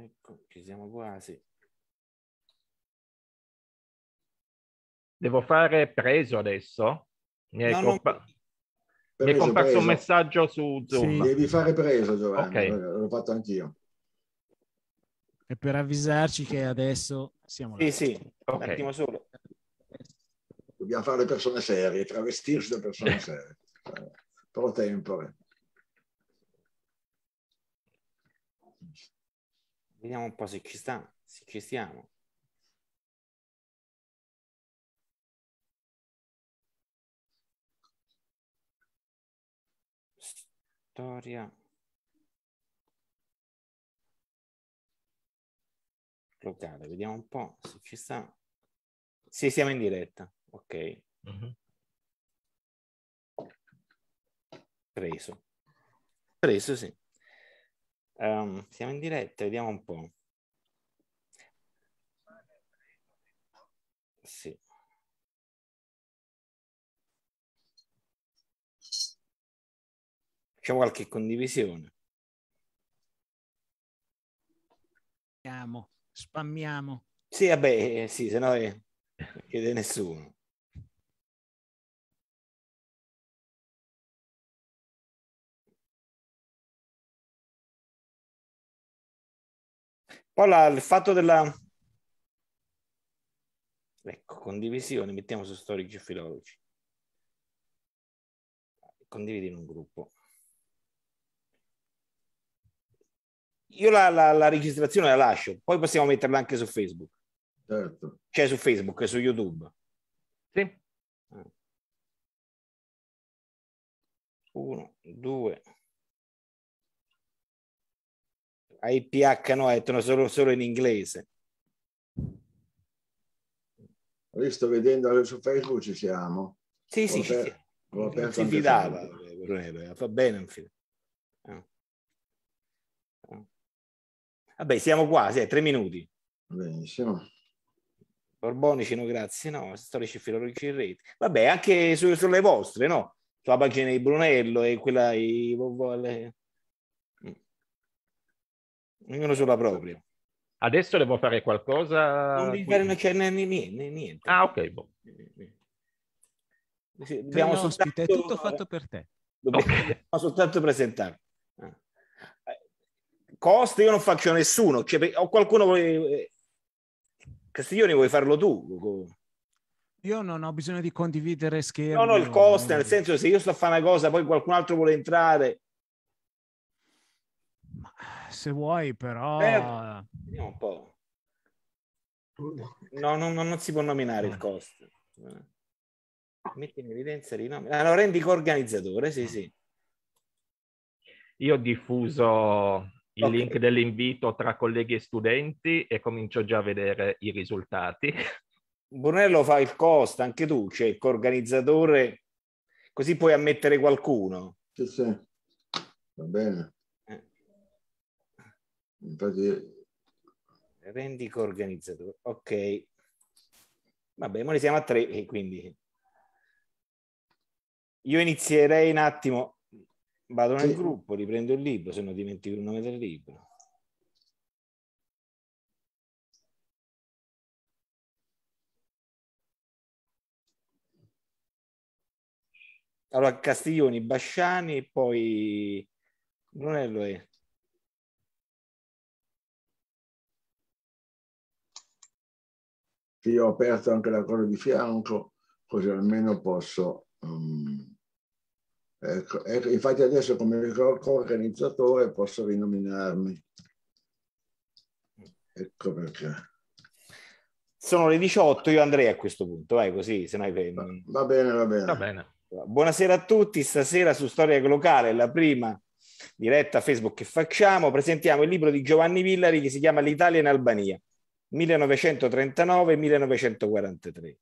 Ecco, ci siamo quasi. Devo fare preso adesso? Mi è, no, compa- no. mi comparso preso. un messaggio su Zoom. Sì. Devi fare preso, Giovanni. Okay. L'ho fatto anch'io. E per avvisarci che adesso siamo là. Sì, sì, okay. un attimo solo. Dobbiamo fare le persone serie, travestirsi da persone serie. Pro tempore. Eh. Vediamo un po' se ci sta, se ci stiamo. Storia. Locale, vediamo un po' se ci sta. Sì, siamo in diretta. Ok. Uh-huh. Preso. Preso, sì. Um, siamo in diretta, vediamo un po'. Sì. C'è qualche condivisione? Spammiamo, spammiamo. Sì, vabbè, eh, sì, se no chiede nessuno. Poi la, il fatto della... Ecco, condivisione, mettiamo su storici e filologi. Condividi in un gruppo. Io la, la, la registrazione la lascio, poi possiamo metterla anche su Facebook. Certo. Cioè su Facebook e su YouTube. Sì. Ah. Uno, due, IPH PH no, mettono solo, solo in inglese. Io sto vedendo su Facebook ci siamo. Sì, sì, per, sì. Non si fidava, fa bene. Non fidava. Ah. Ah. Vabbè, siamo quasi, sì, eh, tre minuti. Benissimo. Borbonici, no, grazie, no, storici filologici in rete. Vabbè, anche su, sulle vostre, no? Sulla pagina di Brunello e quella... I, le, ognuno sulla propria. Adesso devo fare qualcosa? Non devi fare una cena né niente, niente. Ah, ok, boh. Sì, dobbiamo soltanto... È tutto fatto per te. Dobbiamo okay. soltanto presentare. Costa io non faccio nessuno, cioè, o qualcuno vuole... Eh, Castiglioni vuoi farlo tu? Io non ho bisogno di condividere schermi. No, no, il costo, nel senso se io sto a fare una cosa, poi qualcun altro vuole entrare. Ma se vuoi, però... Eh, vediamo un po'. No, non, non, non si può nominare il eh. costo. Eh. Metti in evidenza di nome. Allora, rendi organizzatore, sì, sì. Io ho diffuso il okay. link dell'invito tra colleghi e studenti e comincio già a vedere i risultati. Brunello fa il cost, anche tu, c'è cioè il così puoi ammettere qualcuno. Sì, sì. Va bene. Infatti... Rendico organizzatore, ok. Vabbè, ma ne siamo a tre, quindi... Io inizierei un attimo, vado nel sì. gruppo, riprendo il libro, se non dimentico il nome del libro. Allora, Castiglioni, Basciani, poi Brunello e che io ho aperto anche la cosa di fianco, così almeno posso... Um, ecco, ecco, infatti adesso come organizzatore posso rinominarmi. Ecco perché. Sono le 18, io andrei a questo punto, vai così, se no Va bene, va bene. Va bene. Buonasera a tutti, stasera su Storia Locale, la prima diretta Facebook che facciamo, presentiamo il libro di Giovanni Villari che si chiama L'Italia in Albania. 1939-1943.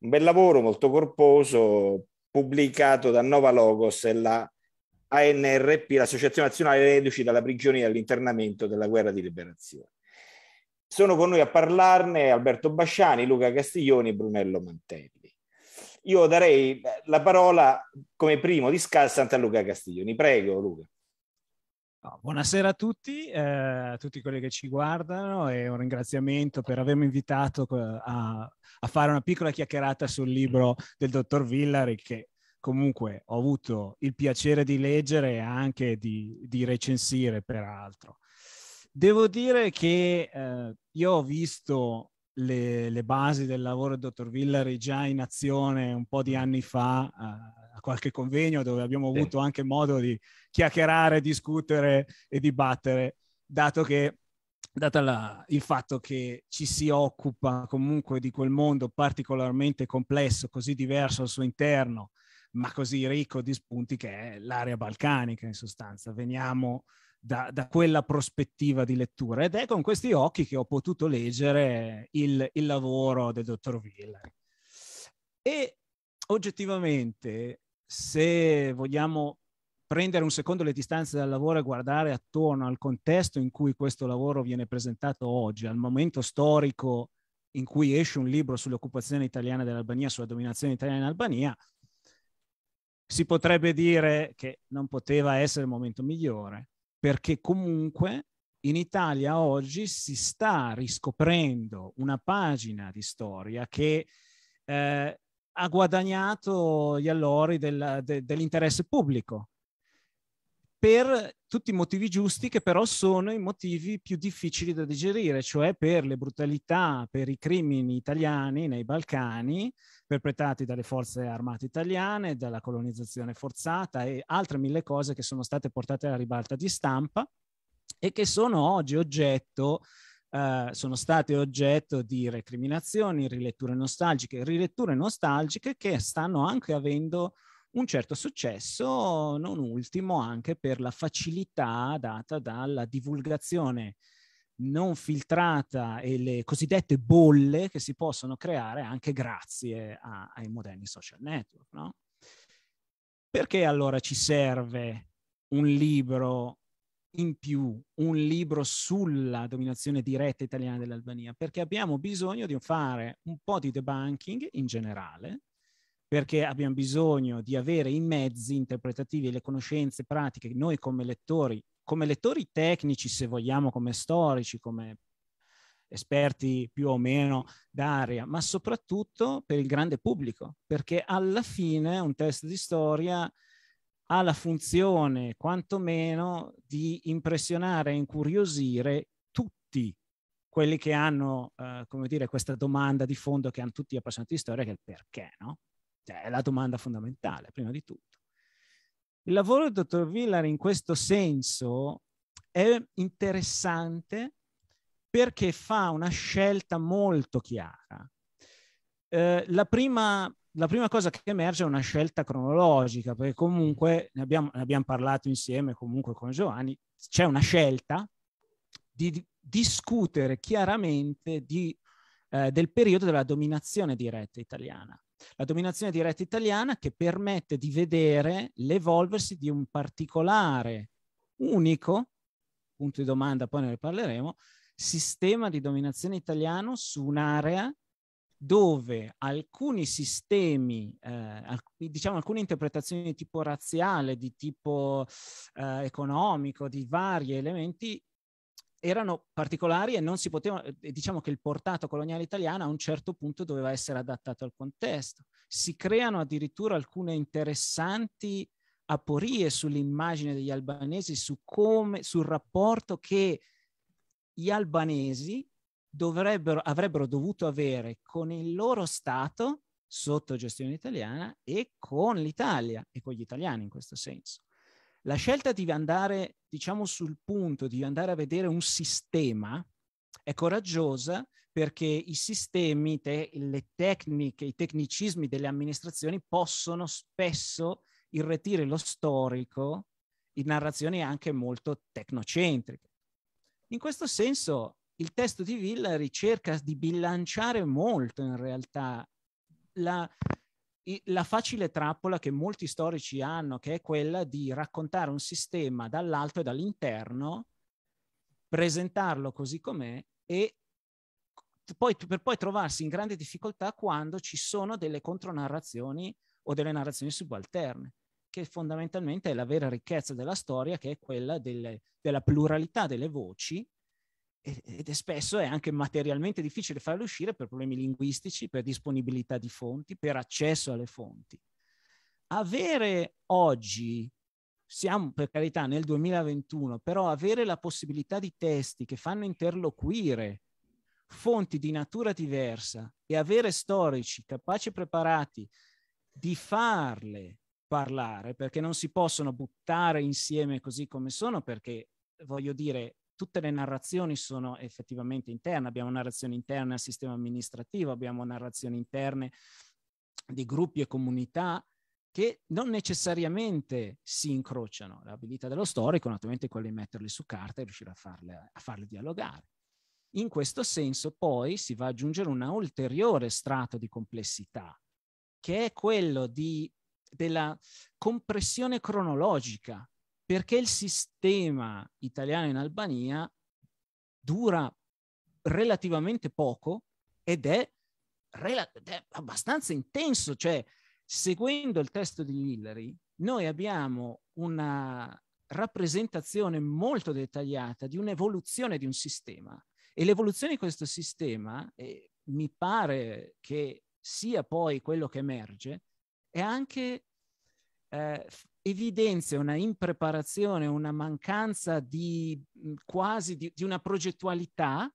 Un bel lavoro molto corposo pubblicato da Nova Logos e la ANRP, l'Associazione Nazionale Reduci dalla Prigione e dall'Internamento della Guerra di Liberazione. Sono con noi a parlarne Alberto Basciani, Luca Castiglioni e Brunello Mantelli. Io darei eh, la parola come primo di scalzante a Luca Castiglioni. Prego, Luca. Buonasera a tutti, eh, a tutti quelli che ci guardano e un ringraziamento per avermi invitato eh, a, a fare una piccola chiacchierata sul libro del dottor Villari che comunque ho avuto il piacere di leggere e anche di, di recensire peraltro. Devo dire che eh, io ho visto le, le, basi del lavoro del dottor Villari già in azione un po' di anni fa, eh, a qualche convegno dove abbiamo avuto anche modo di chiacchierare, discutere e dibattere, dato che data la, il fatto che ci si occupa comunque di quel mondo particolarmente complesso, così diverso al suo interno, ma così ricco di spunti che è l'area balcanica in sostanza. Veniamo da, da quella prospettiva di lettura ed è con questi occhi che ho potuto leggere il, il lavoro del dottor Wheeler. E oggettivamente se vogliamo prendere un secondo le distanze dal lavoro e guardare attorno al contesto in cui questo lavoro viene presentato oggi, al momento storico in cui esce un libro sull'occupazione italiana dell'Albania, sulla dominazione italiana in Albania, si potrebbe dire che non poteva essere il momento migliore, perché comunque in Italia oggi si sta riscoprendo una pagina di storia che eh, ha guadagnato gli allori del, de, dell'interesse pubblico per tutti i motivi giusti che però sono i motivi più difficili da digerire, cioè per le brutalità, per i crimini italiani nei Balcani, perpetrati dalle forze armate italiane, dalla colonizzazione forzata e altre mille cose che sono state portate alla ribalta di stampa e che sono oggi oggetto eh, sono state oggetto di recriminazioni, riletture nostalgiche, riletture nostalgiche che stanno anche avendo un certo successo, non ultimo anche per la facilità data dalla divulgazione non filtrata e le cosiddette bolle che si possono creare anche grazie a, ai moderni social network. No? Perché allora ci serve un libro in più un libro sulla dominazione diretta italiana dell'Albania, perché abbiamo bisogno di fare un po' di debunking in generale, perché abbiamo bisogno di avere i mezzi interpretativi e le conoscenze pratiche noi come lettori, come lettori tecnici se vogliamo, come storici, come esperti più o meno d'aria, ma soprattutto per il grande pubblico, perché alla fine un test di storia ha la funzione quantomeno di impressionare e incuriosire tutti quelli che hanno, eh, come dire, questa domanda di fondo che hanno tutti gli appassionati di storia, che è il perché, no? Cioè, è la domanda fondamentale, prima di tutto. Il lavoro del dottor Villar in questo senso è interessante perché fa una scelta molto chiara. Eh, la prima la prima cosa che emerge è una scelta cronologica, perché comunque ne abbiamo, ne abbiamo parlato insieme comunque con Giovanni, c'è una scelta di discutere chiaramente di, eh, del periodo della dominazione diretta italiana. La dominazione diretta italiana che permette di vedere l'evolversi di un particolare unico, punto di domanda, poi ne parleremo, sistema di dominazione italiano su un'area dove alcuni sistemi, eh, alc- diciamo alcune interpretazioni di tipo razziale, di tipo eh, economico, di vari elementi, erano particolari e non si potevano, eh, diciamo che il portato coloniale italiano a un certo punto doveva essere adattato al contesto. Si creano addirittura alcune interessanti aporie sull'immagine degli albanesi, su come, sul rapporto che gli albanesi dovrebbero, avrebbero dovuto avere con il loro Stato sotto gestione italiana e con l'Italia e con gli italiani in questo senso. La scelta di andare, diciamo, sul punto di andare a vedere un sistema è coraggiosa perché i sistemi, te, le tecniche, i tecnicismi delle amministrazioni possono spesso irretire lo storico in narrazioni anche molto tecnocentriche. In questo senso il testo di Villa ricerca di bilanciare molto in realtà la, la facile trappola che molti storici hanno, che è quella di raccontare un sistema dall'alto e dall'interno, presentarlo così com'è e poi, per poi trovarsi in grande difficoltà quando ci sono delle contronarrazioni o delle narrazioni subalterne, che fondamentalmente è la vera ricchezza della storia, che è quella delle, della pluralità delle voci ed è spesso è anche materialmente difficile farle uscire per problemi linguistici, per disponibilità di fonti, per accesso alle fonti. Avere oggi, siamo per carità nel 2021, però avere la possibilità di testi che fanno interloquire fonti di natura diversa e avere storici capaci e preparati di farle parlare, perché non si possono buttare insieme così come sono, perché voglio dire, tutte le narrazioni sono effettivamente interne, abbiamo narrazioni interne al sistema amministrativo, abbiamo narrazioni interne di gruppi e comunità che non necessariamente si incrociano. L'abilità dello storico naturalmente è quella di metterle su carta e riuscire a farle, a farle dialogare. In questo senso poi si va ad aggiungere un ulteriore strato di complessità, che è quello di, della compressione cronologica perché il sistema italiano in Albania dura relativamente poco ed è, rela- ed è abbastanza intenso, cioè seguendo il testo di Hillary noi abbiamo una rappresentazione molto dettagliata di un'evoluzione di un sistema e l'evoluzione di questo sistema eh, mi pare che sia poi quello che emerge è anche eh, evidenzia una impreparazione, una mancanza di mm, quasi di, di una progettualità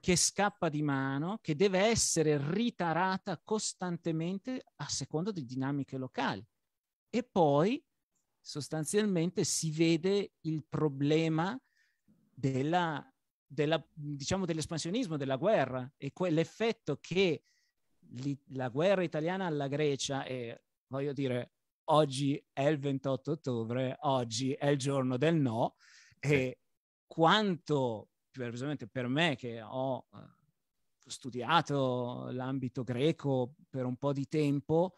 che scappa di mano, che deve essere ritarata costantemente a seconda di dinamiche locali. E poi sostanzialmente si vede il problema della, della, diciamo, dell'espansionismo della guerra e quell'effetto che li, la guerra italiana alla Grecia e voglio dire oggi è il 28 ottobre, oggi è il giorno del no e quanto, precisamente per me che ho eh, studiato l'ambito greco per un po' di tempo,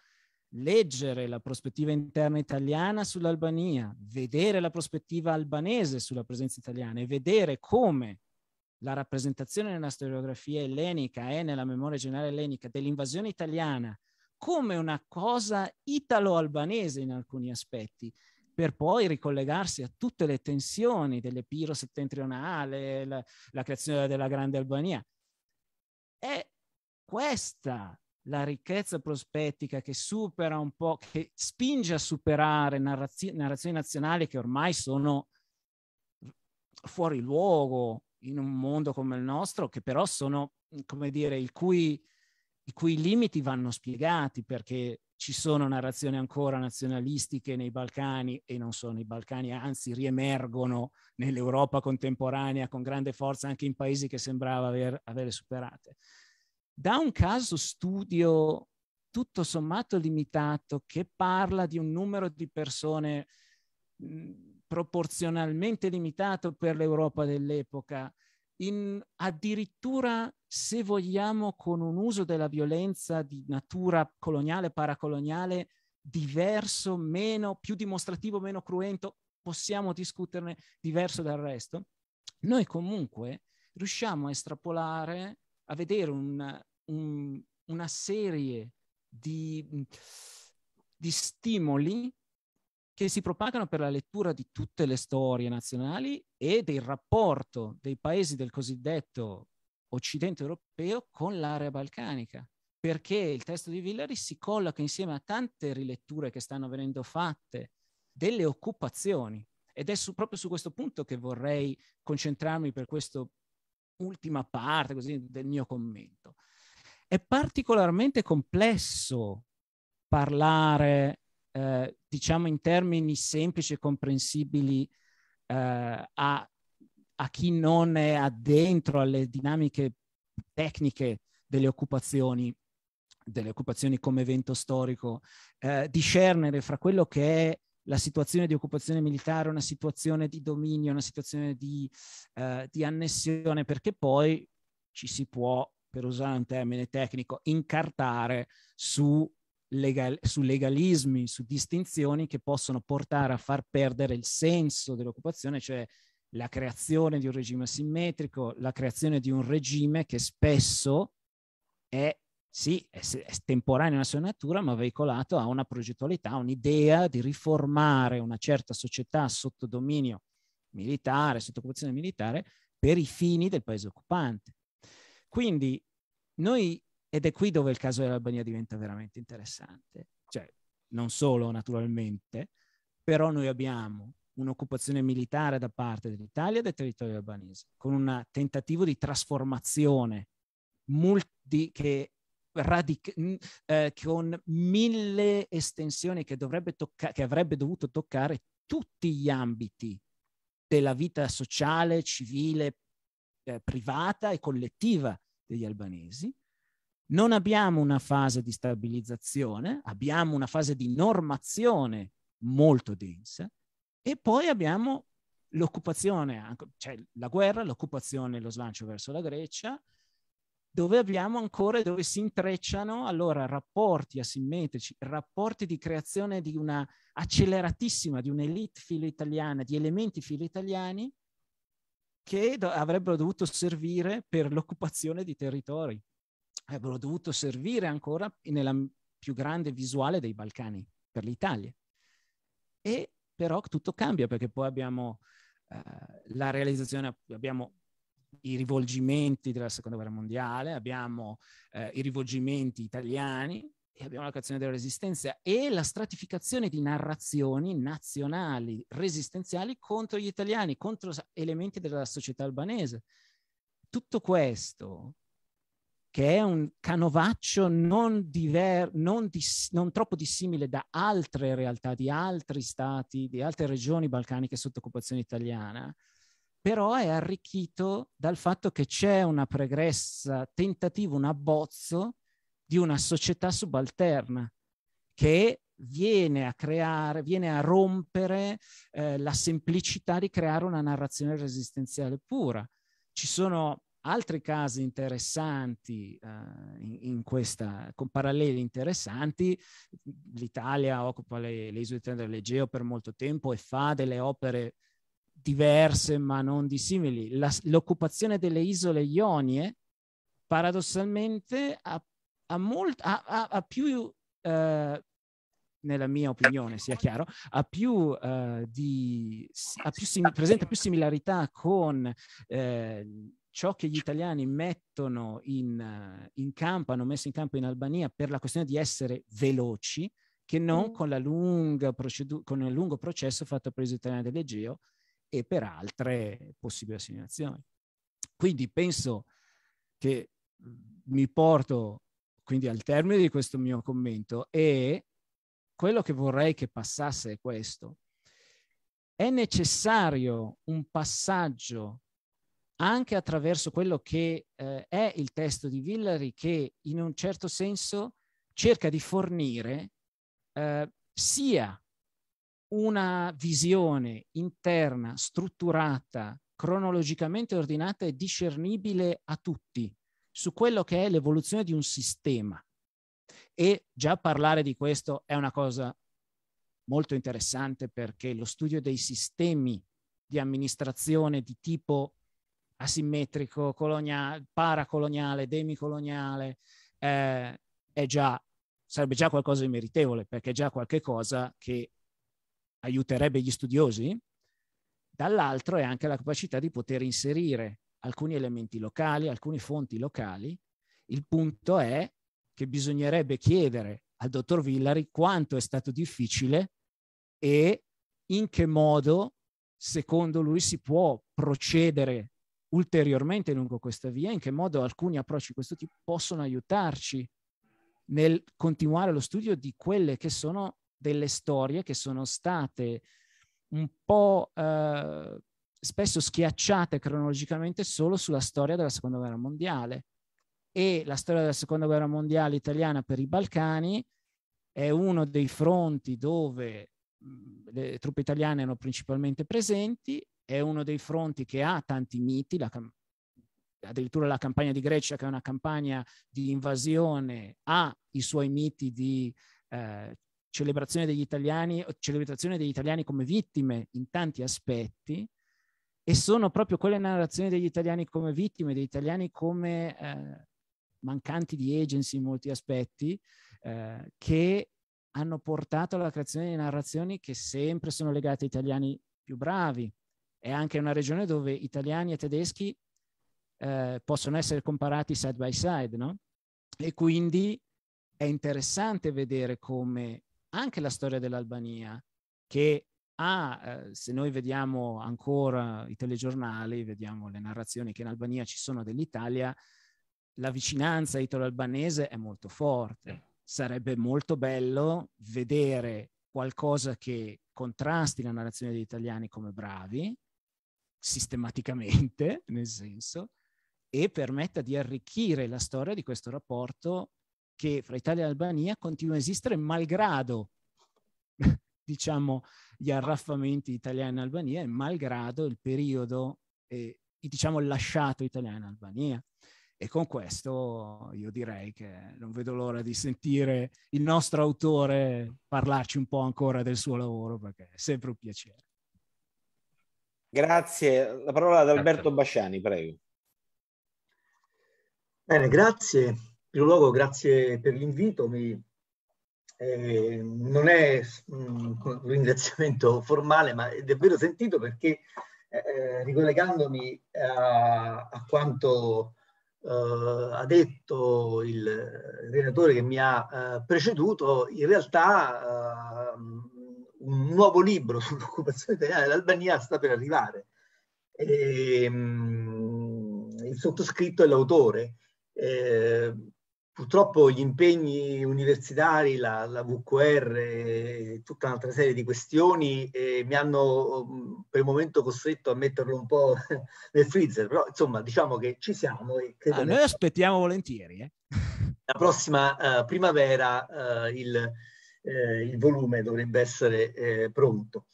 leggere la prospettiva interna italiana sull'Albania, vedere la prospettiva albanese sulla presenza italiana e vedere come la rappresentazione nella storiografia ellenica e nella memoria generale ellenica dell'invasione italiana come una cosa italo-albanese in alcuni aspetti, per poi ricollegarsi a tutte le tensioni dell'Epiro settentrionale, la, la creazione della Grande Albania. È questa la ricchezza prospettica che supera un po', che spinge a superare narrazio, narrazioni nazionali che ormai sono fuori luogo in un mondo come il nostro, che però sono, come dire, il cui i cui limiti vanno spiegati perché ci sono narrazioni ancora nazionalistiche nei Balcani e non sono i Balcani, anzi riemergono nell'Europa contemporanea con grande forza anche in paesi che sembrava aver, avere superate. Da un caso studio tutto sommato limitato che parla di un numero di persone mh, proporzionalmente limitato per l'Europa dell'epoca, in, addirittura se vogliamo con un uso della violenza di natura coloniale, paracoloniale, diverso, meno, più dimostrativo, meno cruento, possiamo discuterne diverso dal resto, noi comunque riusciamo a estrapolare, a vedere un, un, una serie di, di stimoli che si propagano per la lettura di tutte le storie nazionali e del rapporto dei paesi del cosiddetto occidente europeo con l'area balcanica, perché il testo di Villari si colloca insieme a tante riletture che stanno venendo fatte delle occupazioni ed è su, proprio su questo punto che vorrei concentrarmi per questa ultima parte così, del mio commento. È particolarmente complesso parlare eh, diciamo in termini semplici e comprensibili eh, a, a, chi non è addentro alle dinamiche tecniche delle occupazioni, delle occupazioni come evento storico, eh, discernere fra quello che è la situazione di occupazione militare, una situazione di dominio, una situazione di, eh, di annessione, perché poi ci si può per usare un termine tecnico, incartare su legal- su legalismi, su distinzioni che possono portare a far perdere il senso dell'occupazione, cioè la creazione di un regime simmetrico, la creazione di un regime che spesso è, sì, è, è temporaneo nella sua natura, ma veicolato a una progettualità, a un'idea di riformare una certa società sotto dominio militare, sotto occupazione militare, per i fini del paese occupante. Quindi noi ed è qui dove il caso dell'Albania diventa veramente interessante. Cioè, non solo naturalmente, però noi abbiamo un'occupazione militare da parte dell'Italia del territorio albanese, con un tentativo di trasformazione multi, che radic- eh, con mille estensioni che, tocca- che avrebbe dovuto toccare tutti gli ambiti della vita sociale, civile, eh, privata e collettiva degli albanesi non abbiamo una fase di stabilizzazione, abbiamo una fase di normazione molto densa e poi abbiamo l'occupazione, cioè la guerra, l'occupazione e lo slancio verso la Grecia, dove abbiamo ancora, dove si intrecciano allora rapporti asimmetrici, rapporti di creazione di una acceleratissima, di un'elite filo italiana, di elementi filo italiani che do- avrebbero dovuto servire per l'occupazione di territori avrebbero eh, dovuto servire ancora nella più grande visuale dei Balcani per l'Italia. E però tutto cambia perché poi abbiamo eh, la realizzazione, abbiamo i rivolgimenti della seconda guerra mondiale, abbiamo eh, i rivolgimenti italiani, e abbiamo la creazione della resistenza e la stratificazione di narrazioni nazionali, resistenziali contro gli italiani, contro elementi della società albanese. Tutto questo che è un canovaccio non, diver- non, dis- non, troppo dissimile da altre realtà di altri stati, di altre regioni balcaniche sotto occupazione italiana, però è arricchito dal fatto che c'è una pregressa tentativo, un abbozzo di una società subalterna che viene a creare, viene a rompere eh, la semplicità di creare una narrazione resistenziale pura. Ci sono Altri casi interessanti eh, in, in, questa, con paralleli interessanti, l'Italia occupa le, le isole dell'Egeo per molto tempo e fa delle opere diverse ma non dissimili. La, l'occupazione delle isole Ionie paradossalmente ha, ha, molt, ha, ha più, eh, nella mia opinione sia chiaro, ha più, eh, di, più sim, presenta più similarità con... Eh, ciò che gli italiani mettono in, eh, in, campo, hanno messo in campo in Albania per la questione di essere veloci, che non mm. con, la procedu- con il lungo processo fatto per l'italiano dell'Egeo e per altre possibili assegnazioni. Quindi penso che mm, mi porto quindi al termine di questo mio commento e quello che vorrei che passasse è questo. È necessario un passaggio anche attraverso quello che eh, è il testo di Villari che in un certo senso cerca di fornire eh, sia una visione interna, strutturata, cronologicamente ordinata e discernibile a tutti su quello che è l'evoluzione di un sistema. E già parlare di questo è una cosa molto interessante perché lo studio dei sistemi di amministrazione di tipo asimmetrico, coloniale, paracoloniale, demicoloniale, eh, è già, sarebbe già qualcosa di meritevole, perché è già qualcosa che aiuterebbe gli studiosi. Dall'altro è anche la capacità di poter inserire alcuni elementi locali, alcune fonti locali. Il punto è che bisognerebbe chiedere al dottor Villari quanto è stato difficile e in che modo, secondo lui, si può procedere ulteriormente lungo questa via, in che modo alcuni approcci di questo tipo possono aiutarci nel continuare lo studio di quelle che sono delle storie che sono state un po' eh, spesso schiacciate cronologicamente solo sulla storia della seconda guerra mondiale. E la storia della seconda guerra mondiale italiana per i Balcani è uno dei fronti dove mm, le truppe italiane erano principalmente presenti è uno dei fronti che ha tanti miti, la, addirittura la campagna di Grecia, che è una campagna di invasione, ha i suoi miti di eh, celebrazione degli italiani, celebrazione degli italiani come vittime in tanti aspetti, e sono proprio quelle narrazioni degli italiani come vittime, degli italiani come eh, mancanti di agency in molti aspetti, eh, che hanno portato alla creazione di narrazioni che sempre sono legate a italiani più bravi, è anche una regione dove italiani e tedeschi eh, possono essere comparati side by side, no? E quindi è interessante vedere come anche la storia dell'Albania, che ha, eh, se noi vediamo ancora i telegiornali, vediamo le narrazioni che in Albania ci sono dell'Italia, la vicinanza italo-albanese è molto forte. Sarebbe molto bello vedere qualcosa che contrasti la narrazione degli italiani come bravi, sistematicamente, nel senso, e permetta di arricchire la storia di questo rapporto che fra Italia e Albania continua a esistere malgrado, diciamo, gli arraffamenti italiani in Albania e malgrado il periodo, eh, diciamo, lasciato italiano in Albania. E con questo io direi che non vedo l'ora di sentire il nostro autore parlarci un po' ancora del suo lavoro, perché è sempre un piacere. Grazie, la parola ad Alberto Basciani, prego. Bene, grazie. In primo luogo grazie per l'invito, Mi, eh, non è mm, un ringraziamento formale, ma è davvero sentito perché eh, ricollegandomi a, a quanto eh, ha detto il relatore che mi ha eh, preceduto, in realtà ehm, un nuovo libro sull'occupazione italiana dell'Albania sta per arrivare. E, ehm, il sottoscritto è l'autore. Eh, purtroppo gli impegni universitari, la, la VQR, tutta un'altra serie di questioni eh, mi hanno mm, per il momento costretto a metterlo un po' nel freezer, però insomma diciamo che ci siamo. E ah, noi aspettiamo volentieri. Eh. La prossima uh, primavera uh, il eh, il volume dovrebbe essere eh, pronto.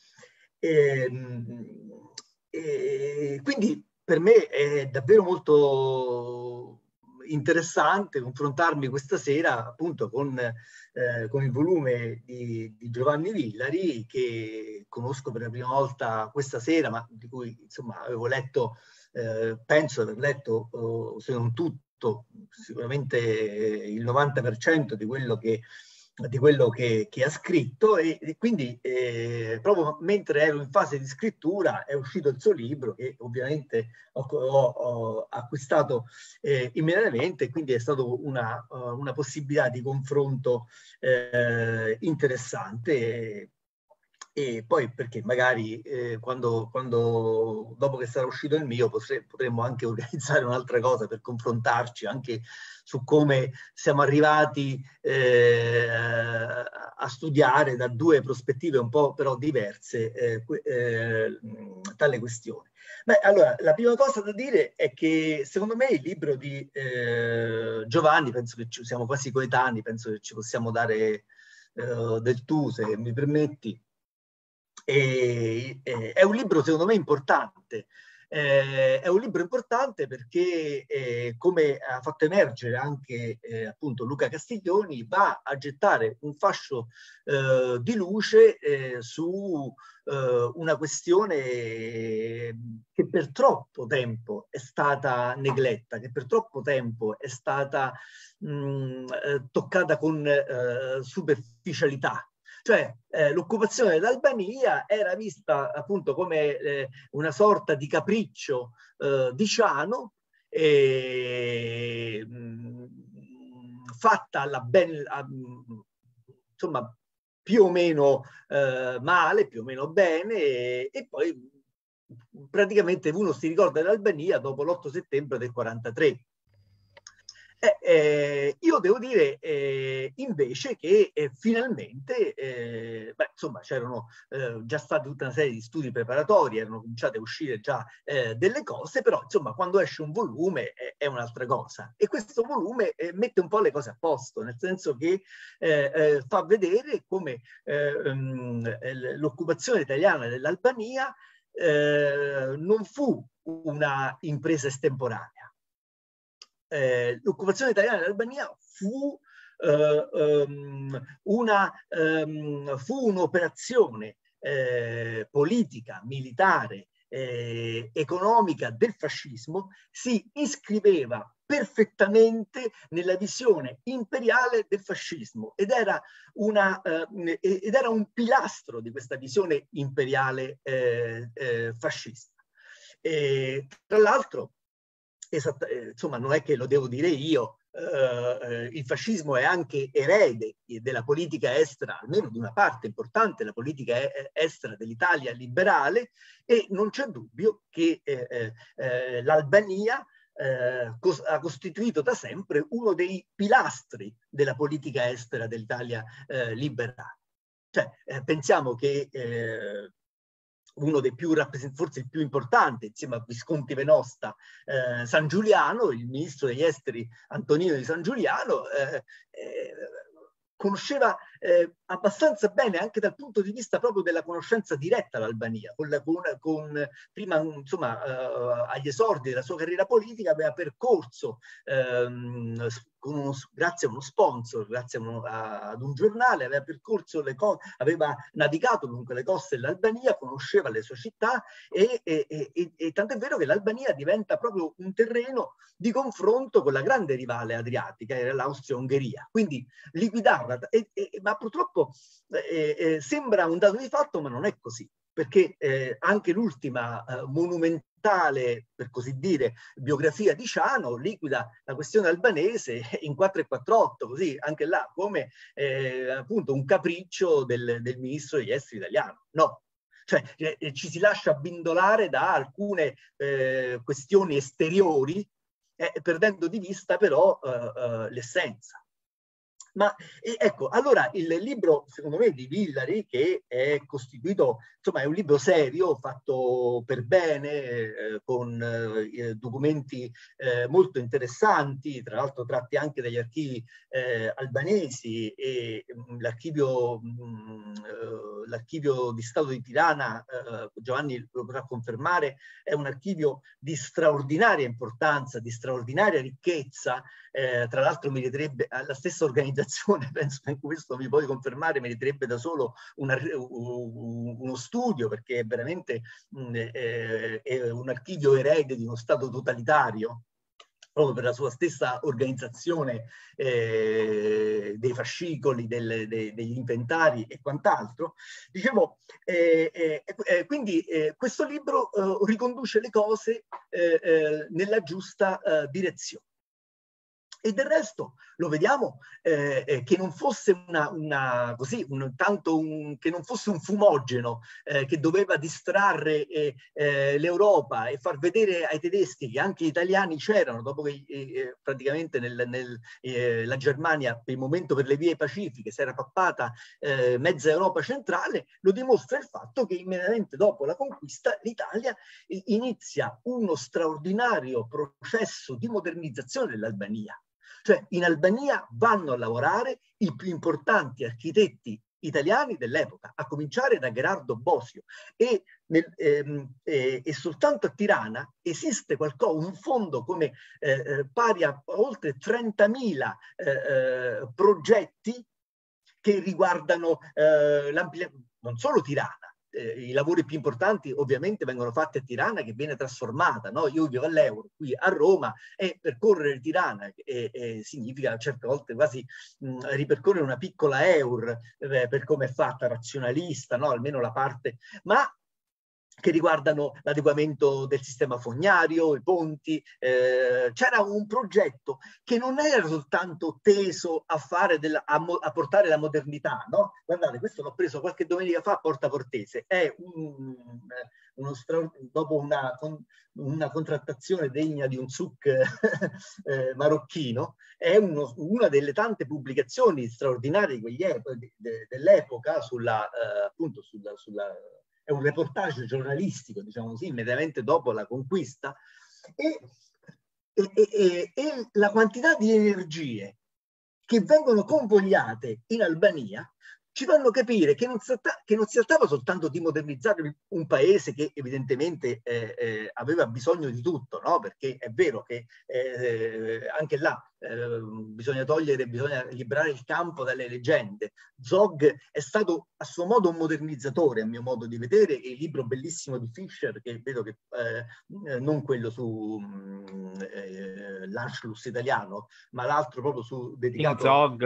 E, ehm, e quindi per me è davvero molto interessante confrontarmi questa sera appunto con, eh, con il volume di, di, Giovanni Villari che conosco per la prima volta questa sera, ma di cui insomma avevo letto, eh, penso di aver letto oh, se non tutto, sicuramente il 90% di quello che di quello che, che ha scritto e, e quindi eh, proprio mentre ero in fase di scrittura è uscito il suo libro che ovviamente ho, ho, ho acquistato eh, immediatamente quindi è stata una, eh, una, possibilità di confronto eh, interessante e poi perché magari eh, quando, quando, dopo che sarà uscito il mio potre, potremmo anche organizzare un'altra cosa per confrontarci anche su come siamo arrivati eh, a studiare da due prospettive un po' però diverse eh, eh, tale questione. Beh, allora, la prima cosa da dire è che secondo me il libro di eh, Giovanni, penso che ci siamo quasi coetanei, penso che ci possiamo dare eh, del tu se mi permetti, e, e, è un libro secondo me importante. Eh, è un libro importante perché, eh, come ha fatto emergere anche eh, appunto Luca Castiglioni, va a gettare un fascio eh, di luce eh, su eh, una questione che per troppo tempo è stata negletta, che per troppo tempo è stata mh, mm, toccata con superficialità. Cioè eh, l'occupazione dell'Albania era vista appunto come eh, una sorta di capriccio eh, di Ciano e, mh, mm, fatta alla ben, a, insomma più o meno eh, male, più o meno bene e, e poi praticamente uno si ricorda dell'Albania dopo l'8 settembre del 43 eh, eh, io devo dire eh, invece che eh, finalmente, eh, beh, insomma, c'erano eh, già state tutta una serie di studi preparatori, erano cominciate a uscire già delle cose, però insomma, quando esce un volume è un'altra cosa. E questo volume mette un po' le cose a posto, nel senso che fa vedere come mm, l'occupazione italiana dell'Albania non fu una impresa estemporanea eh, l'occupazione italiana dell'Albania fu, eh, um, una, um, fu un'operazione eh, politica, militare, eh, economica del fascismo, si iscriveva perfettamente nella visione imperiale del fascismo ed era, una, eh, ed era un pilastro di questa visione imperiale eh, eh, fascista. E, tra l'altro esatta, eh, insomma non è che lo devo dire io, eh, eh, il fascismo è anche erede della politica estera, almeno di una parte importante della politica eh, estera dell'Italia liberale e non c'è dubbio che eh, eh, l'Albania ha costituito da sempre uno dei pilastri della politica estera dell'Italia liberale. Cioè, pensiamo che uno dei più rappresentanti, forse il più importante, insieme a Visconti Venosta, eh, San Giuliano, il ministro degli esteri Antonino di San Giuliano, eh, eh, conosceva eh, abbastanza bene anche dal punto di vista proprio della conoscenza diretta all'Albania, con, con, con prima insomma eh, agli esordi della sua carriera politica aveva percorso ehm, uno, grazie a uno sponsor, grazie a uno, a, ad un giornale, aveva percorso le co- aveva navigato lungo le coste dell'Albania, conosceva le sue città e, e, e, e tant'è vero che l'Albania diventa proprio un terreno di confronto con la grande rivale adriatica, era l'Austria-Ungheria. Quindi liquidarla e, ma purtroppo eh, eh, sembra un dato di fatto, ma non è così, perché eh, anche l'ultima eh, monumentale, per così dire, biografia di Ciano liquida la questione albanese in 448, così anche là, come appunto un capriccio del, del ministro degli esteri italiano. No, cioè ci si lascia abbindolare da alcune eh, questioni esteriori, eh, perdendo di vista però eh, l'essenza. Ma ecco, allora il libro, secondo me, di Villari, che è costituito, insomma, è un libro serio, fatto per bene, eh, con eh, documenti eh, molto interessanti, tra l'altro tratti anche dagli archivi eh, albanesi e mm, l'archivio, mh, mm, eh, l'archivio, di Stato di Tirana, eh, Giovanni lo potrà confermare, è un archivio di straordinaria importanza, di straordinaria ricchezza, tra l'altro meriterebbe la stessa organizzazione comunicazione, penso che questo vi puoi confermare, meriterebbe da solo una, uno studio perché è veramente eh, è un archivio erede di uno Stato totalitario proprio per la sua stessa organizzazione eh, dei fascicoli, del, de, degli inventari e quant'altro. Dicevo, eh, eh, eh quindi eh, questo libro eh, riconduce le cose nella giusta direzione. E del resto lo vediamo eh, eh, che non fosse una, una così, un, tanto un, che non fosse un fumogeno eh, che doveva distrarre eh, eh l'Europa e far vedere ai tedeschi che anche gli italiani c'erano dopo che eh, praticamente nel, nel, la Germania per il momento per le vie pacifiche si era pappata mezza Europa centrale, lo dimostra il fatto che immediatamente dopo la conquista l'Italia inizia uno straordinario processo di modernizzazione dell'Albania cioè in Albania vanno a lavorare i più importanti architetti italiani dell'epoca, a cominciare da Gerardo Bosio. E, nel, ehm, eh, e soltanto a Tirana esiste qualcosa, un fondo come eh, eh pari a oltre 30.000 eh, eh, progetti che riguardano eh, non solo Tirana, eh, i lavori più importanti ovviamente vengono fatti a Tirana che viene trasformata, no? io vivo all'Euro, qui a Roma e percorrere Tirana e, eh, e eh, significa certe volte quasi mh, ripercorrere una piccola Euro eh, per come è fatta, razionalista, no? almeno la parte, ma che riguardano l'adeguamento del sistema fognario, i ponti. Eh, c'era un progetto che non era soltanto teso a, fare della, a, mo, a portare la modernità, no? Guardate, questo l'ho preso qualche domenica fa a Porta Cortese. È un, uno stra... dopo una, una, contrattazione degna di un souk eh, marocchino, è uno, una delle tante pubblicazioni straordinarie dell'epoca sulla, eh, appunto sulla, sulla è un reportage giornalistico, diciamo così, immediatamente dopo la conquista, e, e, e, e la quantità di energie che vengono convogliate in Albania ci fanno capire che non, tratta, che non si trattava soltanto di modernizzare un paese che evidentemente eh, eh, aveva bisogno di tutto, no? perché è vero che eh, eh anche là eh, bisogna togliere, bisogna liberare il campo dalle leggende. Zog è stato a suo modo un modernizzatore, a mio modo di vedere, e il libro bellissimo di Fischer, che vedo che eh, non quello su mm, eh, l'Anschluss italiano, ma l'altro proprio su dedicato... In Zog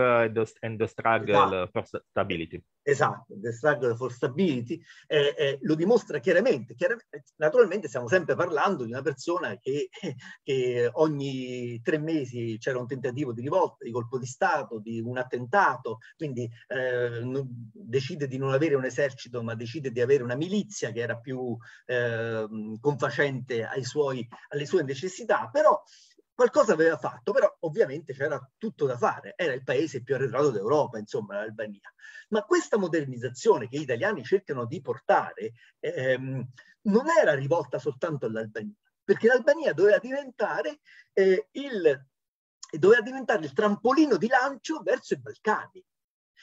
and the Struggle esatto. for Stability. Esatto, The Struggle for Stability, eh, eh, lo dimostra chiaramente, chiaramente, Naturalmente stiamo sempre parlando di una persona che, che ogni tre mesi c'era un tentativo di rivolta, di colpo di Stato, di un attentato, quindi eh, non, decide di non avere un esercito ma decide di avere una milizia che era più ehm, confacente suoi, alle sue necessità, però Qualcosa aveva fatto, però ovviamente c'era tutto da fare, era il paese più arretrato d'Europa, insomma l'Albania. Ma questa modernizzazione che gli italiani cercano di portare ehm, non era rivolta soltanto all'Albania, perché l'Albania doveva diventare, eh, il, doveva diventare il trampolino di lancio verso i Balcani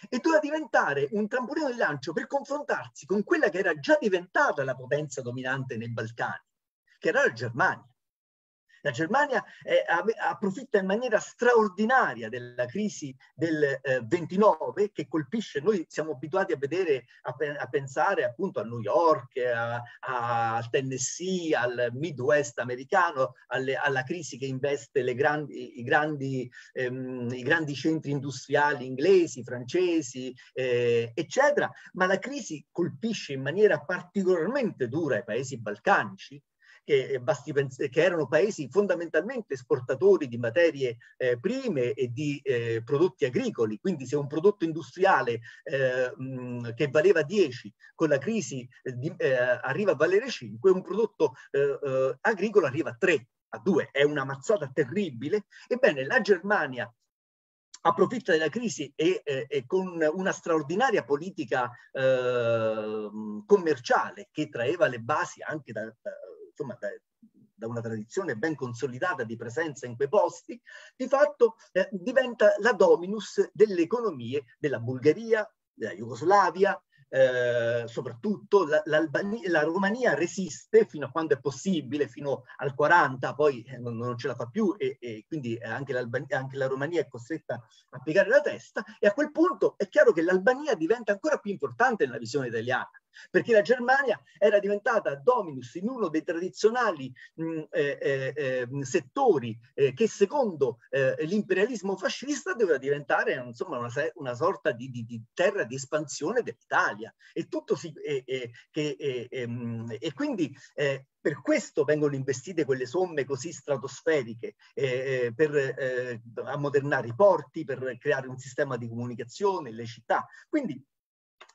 e doveva diventare un trampolino di lancio per confrontarsi con quella che era già diventata la potenza dominante nei Balcani, che era la Germania. La Germania eh, approfitta in maniera straordinaria della crisi del eh, 29 che colpisce, noi siamo abituati a vedere, a, a pensare appunto a New York, eh, al Tennessee, al Midwest americano, alle, alla crisi che investe grandi, i, grandi, ehm, i, grandi, centri industriali inglesi, francesi, eh, eccetera, ma la crisi colpisce in maniera particolarmente dura i paesi balcanici che, eh, pens- che erano paesi fondamentalmente esportatori di materie eh, prime e di eh, prodotti agricoli, quindi se un prodotto industriale eh, mh, mm, che valeva 10 con la crisi eh, di, eh, arriva a valere 5, un prodotto agricolo arriva a 3, a 2, è una mazzata terribile. Ebbene, la Germania approfitta della crisi e, e, e, con una straordinaria politica eh, mm, commerciale che traeva le basi anche da, da insomma, da, da una tradizione ben consolidata di presenza in quei posti, di fatto eh, diventa la dominus delle economie della Bulgaria, della Jugoslavia, eh, soprattutto la, la Romania resiste fino a quando è possibile, fino al 40, poi eh, non, non ce la fa più e, e quindi anche, anche, la Romania è costretta a piegare la testa e a quel punto è chiaro che l'Albania diventa ancora più importante nella visione italiana perché la Germania era diventata dominus in uno dei tradizionali mh, eh, eh, ehm, settori eh, che secondo eh, l'imperialismo fascista doveva diventare insomma, una, una sorta di, di, di, terra di espansione dell'Italia. E, si, che, e quindi eh, per questo vengono investite quelle somme così stratosferiche eh, eh, per eh, ammodernare i porti, per creare un sistema di comunicazione, le città. Quindi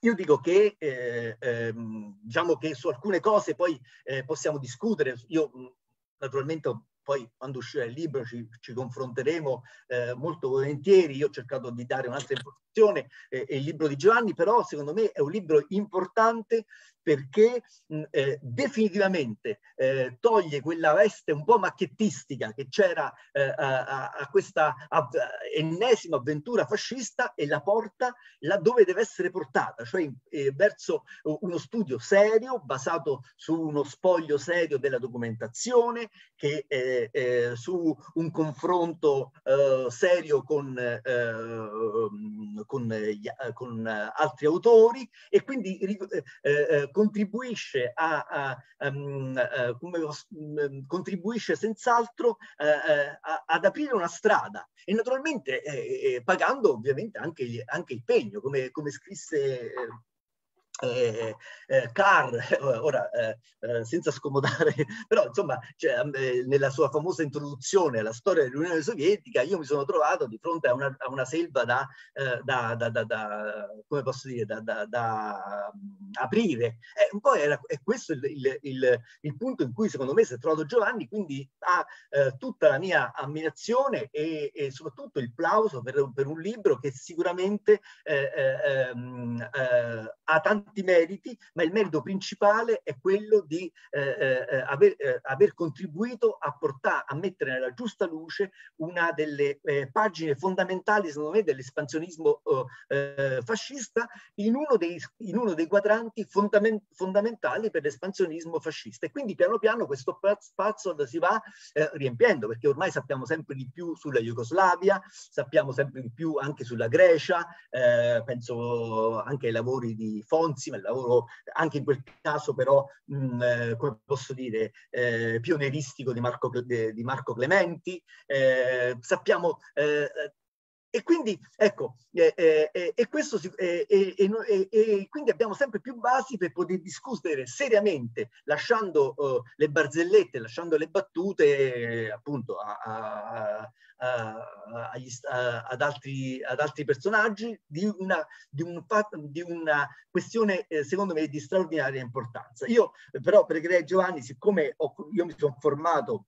io dico che, eh, ehm, diciamo che su alcune cose poi eh, possiamo discutere, io naturalmente poi quando uscirà il libro ci, ci confronteremo eh, molto volentieri, io ho cercato di dare un'altra informazione, eh, il libro di Giovanni, però secondo me è un libro importante perché mm, eh, definitivamente eh, toglie quella veste un po' macchettistica che c'era eh, a, a, questa av- ennesima avventura fascista e la porta laddove deve essere portata, cioè eh, verso uno studio serio basato su uno spoglio serio della documentazione, che, eh, eh, su un confronto serio con, mm, con, con altri autori e quindi eh, contribuisce, a, a, a, ehm, eh, mm, ehm, contribuisce senz'altro eh, eh, ad aprire una strada e naturalmente pagando ovviamente anche, gli, anche il pegno, come, come scrisse eh, eh, Carr, ora eh, eh, senza scomodare, però insomma cioè, nella sua famosa introduzione alla storia dell'Unione Sovietica io mi sono trovato di fronte a una, a una selva da, da, da, da, come posso dire, da, mm, aprire. E poi era, è questo il, il, il, il, punto in cui secondo me si è trovato Giovanni, quindi ha tutta la mia ammirazione e, e soprattutto il plauso per, per, un libro che sicuramente ehm, ha tanti tutti meriti, ma il merito principale è quello di eh, eh, eh aver, eh, aver, contribuito a portare, a mettere nella giusta luce una delle eh, pagine fondamentali, secondo me, dell'espansionismo oh, eh, fascista in uno, dei, in uno dei quadranti fondament fondamentali per l'espansionismo fascista. E quindi piano piano questo puzzle si va riempiendo, perché ormai sappiamo sempre di più sulla Jugoslavia, sappiamo sempre di più anche sulla Grecia, penso anche ai lavori di Fonzi Renzi, ma il lavoro anche in quel caso però, mh, eh, come posso dire, eh, pionieristico di Marco, di Marco Clementi. Eh, sappiamo eh, e quindi, ecco, eh, eh, eh, questo si, eh, e quindi abbiamo sempre più basi per poter discutere seriamente, lasciando oh, le barzellette, lasciando le battute eh, appunto a, a, agli, ad, altri, ad, altri, personaggi di una, di un, di una questione eh, secondo me di straordinaria importanza. Io però pregherei Giovanni, siccome ho, io mi sono formato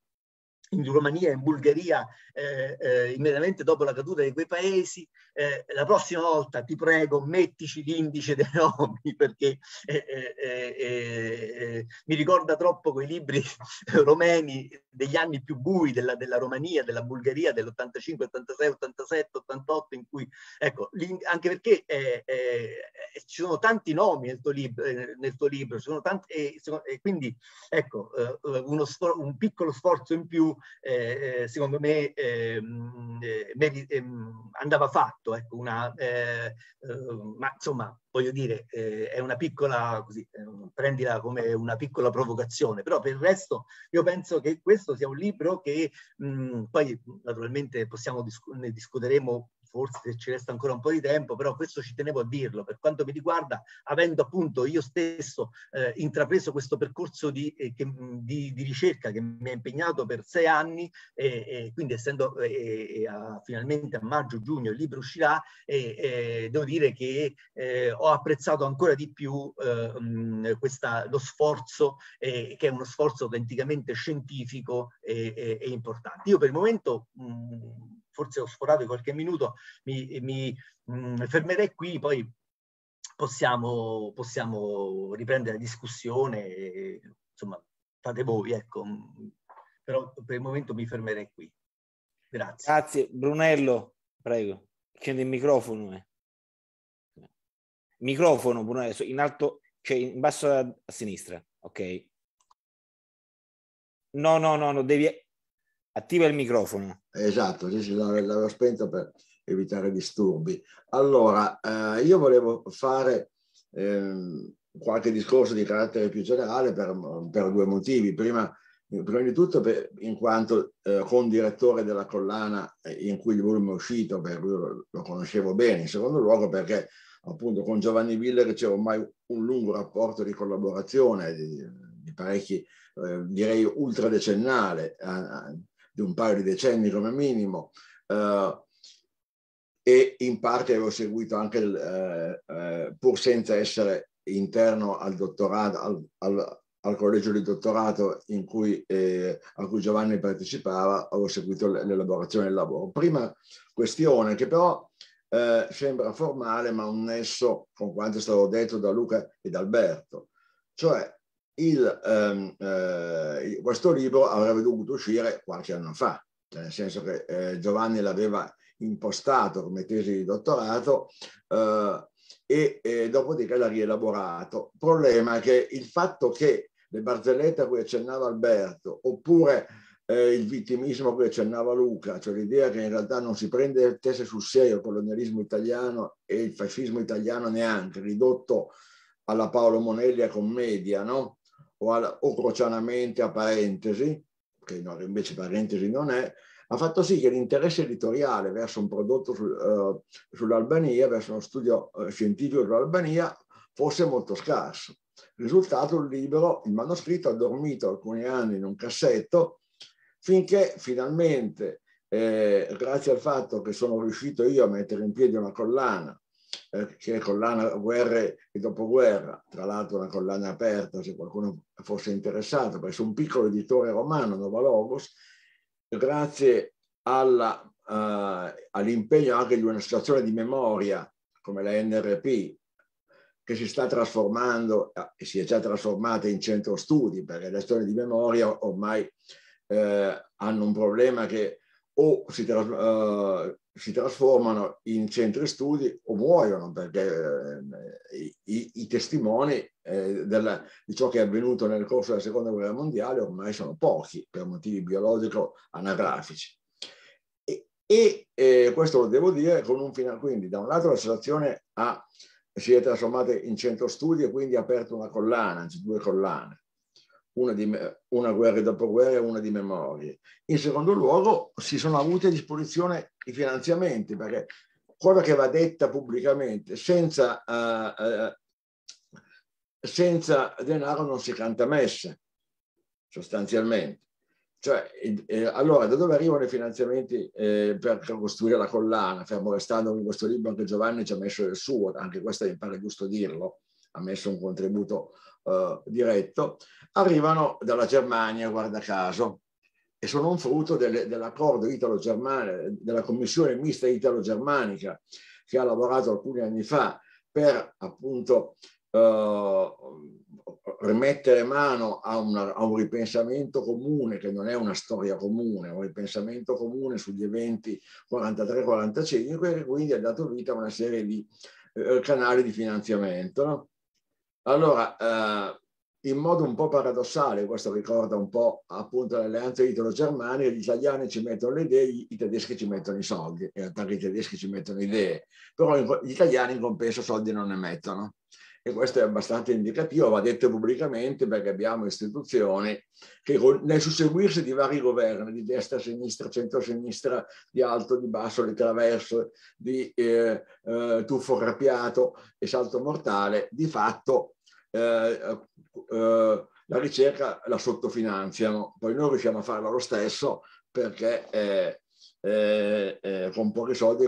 in Romania, e in Bulgaria, eh, eh, immediatamente dopo la caduta di quei paesi, eh, la prossima volta ti prego mettici l'indice dei nomi perché eh, eh, eh, mi ricorda troppo quei libri romeni degli anni più bui della, della Romania, della Bulgaria dell'85, 86, 87, 88 in cui, ecco, anche perché ci sono tanti nomi nel tuo, lib nel tuo libro, tanti, e, e, quindi ecco, uno, un piccolo sforzo in più eh, eh, secondo me ehm, eh, meri, ehm, andava fatto, ecco, una, eh, eh, ma insomma, voglio dire, è una piccola, così, ehm, prendila come una piccola provocazione, però per il resto io penso che questo sia un libro che mh, mm, poi naturalmente possiamo, discu- ne discuteremo forse ci resta ancora un po' di tempo, però questo ci tenevo a dirlo, per quanto mi riguarda, avendo appunto io stesso eh, intrapreso questo percorso di, eh, che, di, di, ricerca che mi ha impegnato per sei anni, e, e quindi essendo a, finalmente a maggio-giugno il libro uscirà, devo dire che eh, ho apprezzato ancora di più eh, mh, questa, lo sforzo, eh, che è uno sforzo autenticamente scientifico e, importante. Io per il momento... Mh, forse ho sforato qualche minuto, mi, mi mh, mm, fermerei qui, poi possiamo, possiamo riprendere la discussione, e, insomma, fate voi, ecco, mm, però per il momento mi fermerei qui. Grazie. Grazie. Brunello, prego, accendi il microfono. Eh. Microfono, Brunello, in alto, cioè in basso a, a sinistra, ok? No, no, no, no, devi Attiva il microfono. Esatto, sì, sì, l'avevo spento per evitare disturbi. Allora, eh, io volevo fare eh, qualche discorso di carattere più generale per, per due motivi. Prima, prima di tutto, per, in quanto eh, condirettore della collana eh, in cui il volume è uscito, per cui lo, lo conoscevo bene. In secondo luogo, perché appunto con Giovanni Viller c'è ormai un lungo rapporto di collaborazione, di, di parecchi, eh, direi ultradecennale, eh, di un paio di decenni come minimo, eh, e in parte avevo seguito anche, il, eh, eh pur senza essere interno al dottorato, al, al, al collegio di dottorato cui, eh, a cui Giovanni partecipava, avevo seguito l'elaborazione del lavoro. Prima questione che però eh, sembra formale ma un nesso con quanto è stato detto da Luca ed Alberto, cioè il, ehm, eh, questo libro avrebbe dovuto uscire qualche anno fa, cioè nel senso che eh, Giovanni l'aveva impostato come tesi di dottorato eh, e, e dopodiché l'ha rielaborato. Il problema è che il fatto che le barzellette a cui accennava Alberto, oppure eh, il vittimismo a cui accennava Luca, cioè l'idea che in realtà non si prende tese sul serio il colonialismo italiano e il fascismo italiano neanche, ridotto alla Paolo Monelli a commedia, no? o, al, o grocianamente a parentesi, che no, invece parentesi non è, ha fatto sì che l'interesse editoriale verso un prodotto su, uh, eh, sull'Albania, verso uno studio uh, scientifico sull'Albania, fosse molto scarso. Risultato il libro, il manoscritto, ha dormito alcuni anni in un cassetto finché finalmente, eh, grazie al fatto che sono riuscito io a mettere in piedi una collana eh, che collana guerre e dopoguerra, tra l'altro una collana aperta se qualcuno fosse interessato, presso un piccolo editore romano, Nova Logos, grazie alla, eh, all'impegno anche di un'associazione di memoria come la NRP, che si sta trasformando e eh, si è già trasformata in centro studi, perché le storie di memoria ormai eh, hanno un problema che o si, uh, si trasformano in centri studi o muoiono perché eh, i, i, testimoni eh, della, di ciò che è avvenuto nel corso della seconda guerra mondiale ormai sono pochi per motivi biologico-anagrafici. E, e eh, questo lo devo dire con un finale, quindi da un lato l'associazione ha, si è trasformata in centro studi e quindi ha aperto una collana, anzi due collane, una, di, una guerra e dopoguerra e una di memorie. In secondo luogo si sono avute a disposizione i finanziamenti, perché cosa che va detta pubblicamente, senza, uh, uh, senza denaro non si canta messe, sostanzialmente. Cioè, eh, allora, da dove arrivano i finanziamenti eh, per costruire la collana? Fermo restando che in questo libro anche Giovanni ci ha messo il suo, anche questo mi pare giusto dirlo, ha messo un contributo eh, diretto, arrivano dalla Germania, guarda caso, e sono un frutto delle, dell'accordo italo-germanico, della commissione mista italo-germanica che ha lavorato alcuni anni fa per appunto eh, rimettere mano a, una, a, un ripensamento comune, che non è una storia comune, un ripensamento comune sugli eventi 43-45, e quindi ha dato vita a una serie di eh, canali di finanziamento. No? Allora, eh, in modo un po' paradossale, questo ricorda un po' appunto l'alleanza italo-germanica, gli italiani ci mettono le idee, i tedeschi ci mettono i soldi, in realtà i tedeschi ci mettono idee, però gli italiani in compenso soldi non ne mettono. E questo è abbastanza indicativo, va detto pubblicamente perché abbiamo istituzioni che nel susseguirsi di vari governi, di destra, sinistra, centro-sinistra, di alto, di basso, di traverso, di eh, eh, tuffo rapiato e salto mortale, di fatto eh, eh, eh, la ricerca la sottofinanziano, poi noi riusciamo a farla lo stesso perché eh, eh con pochi soldi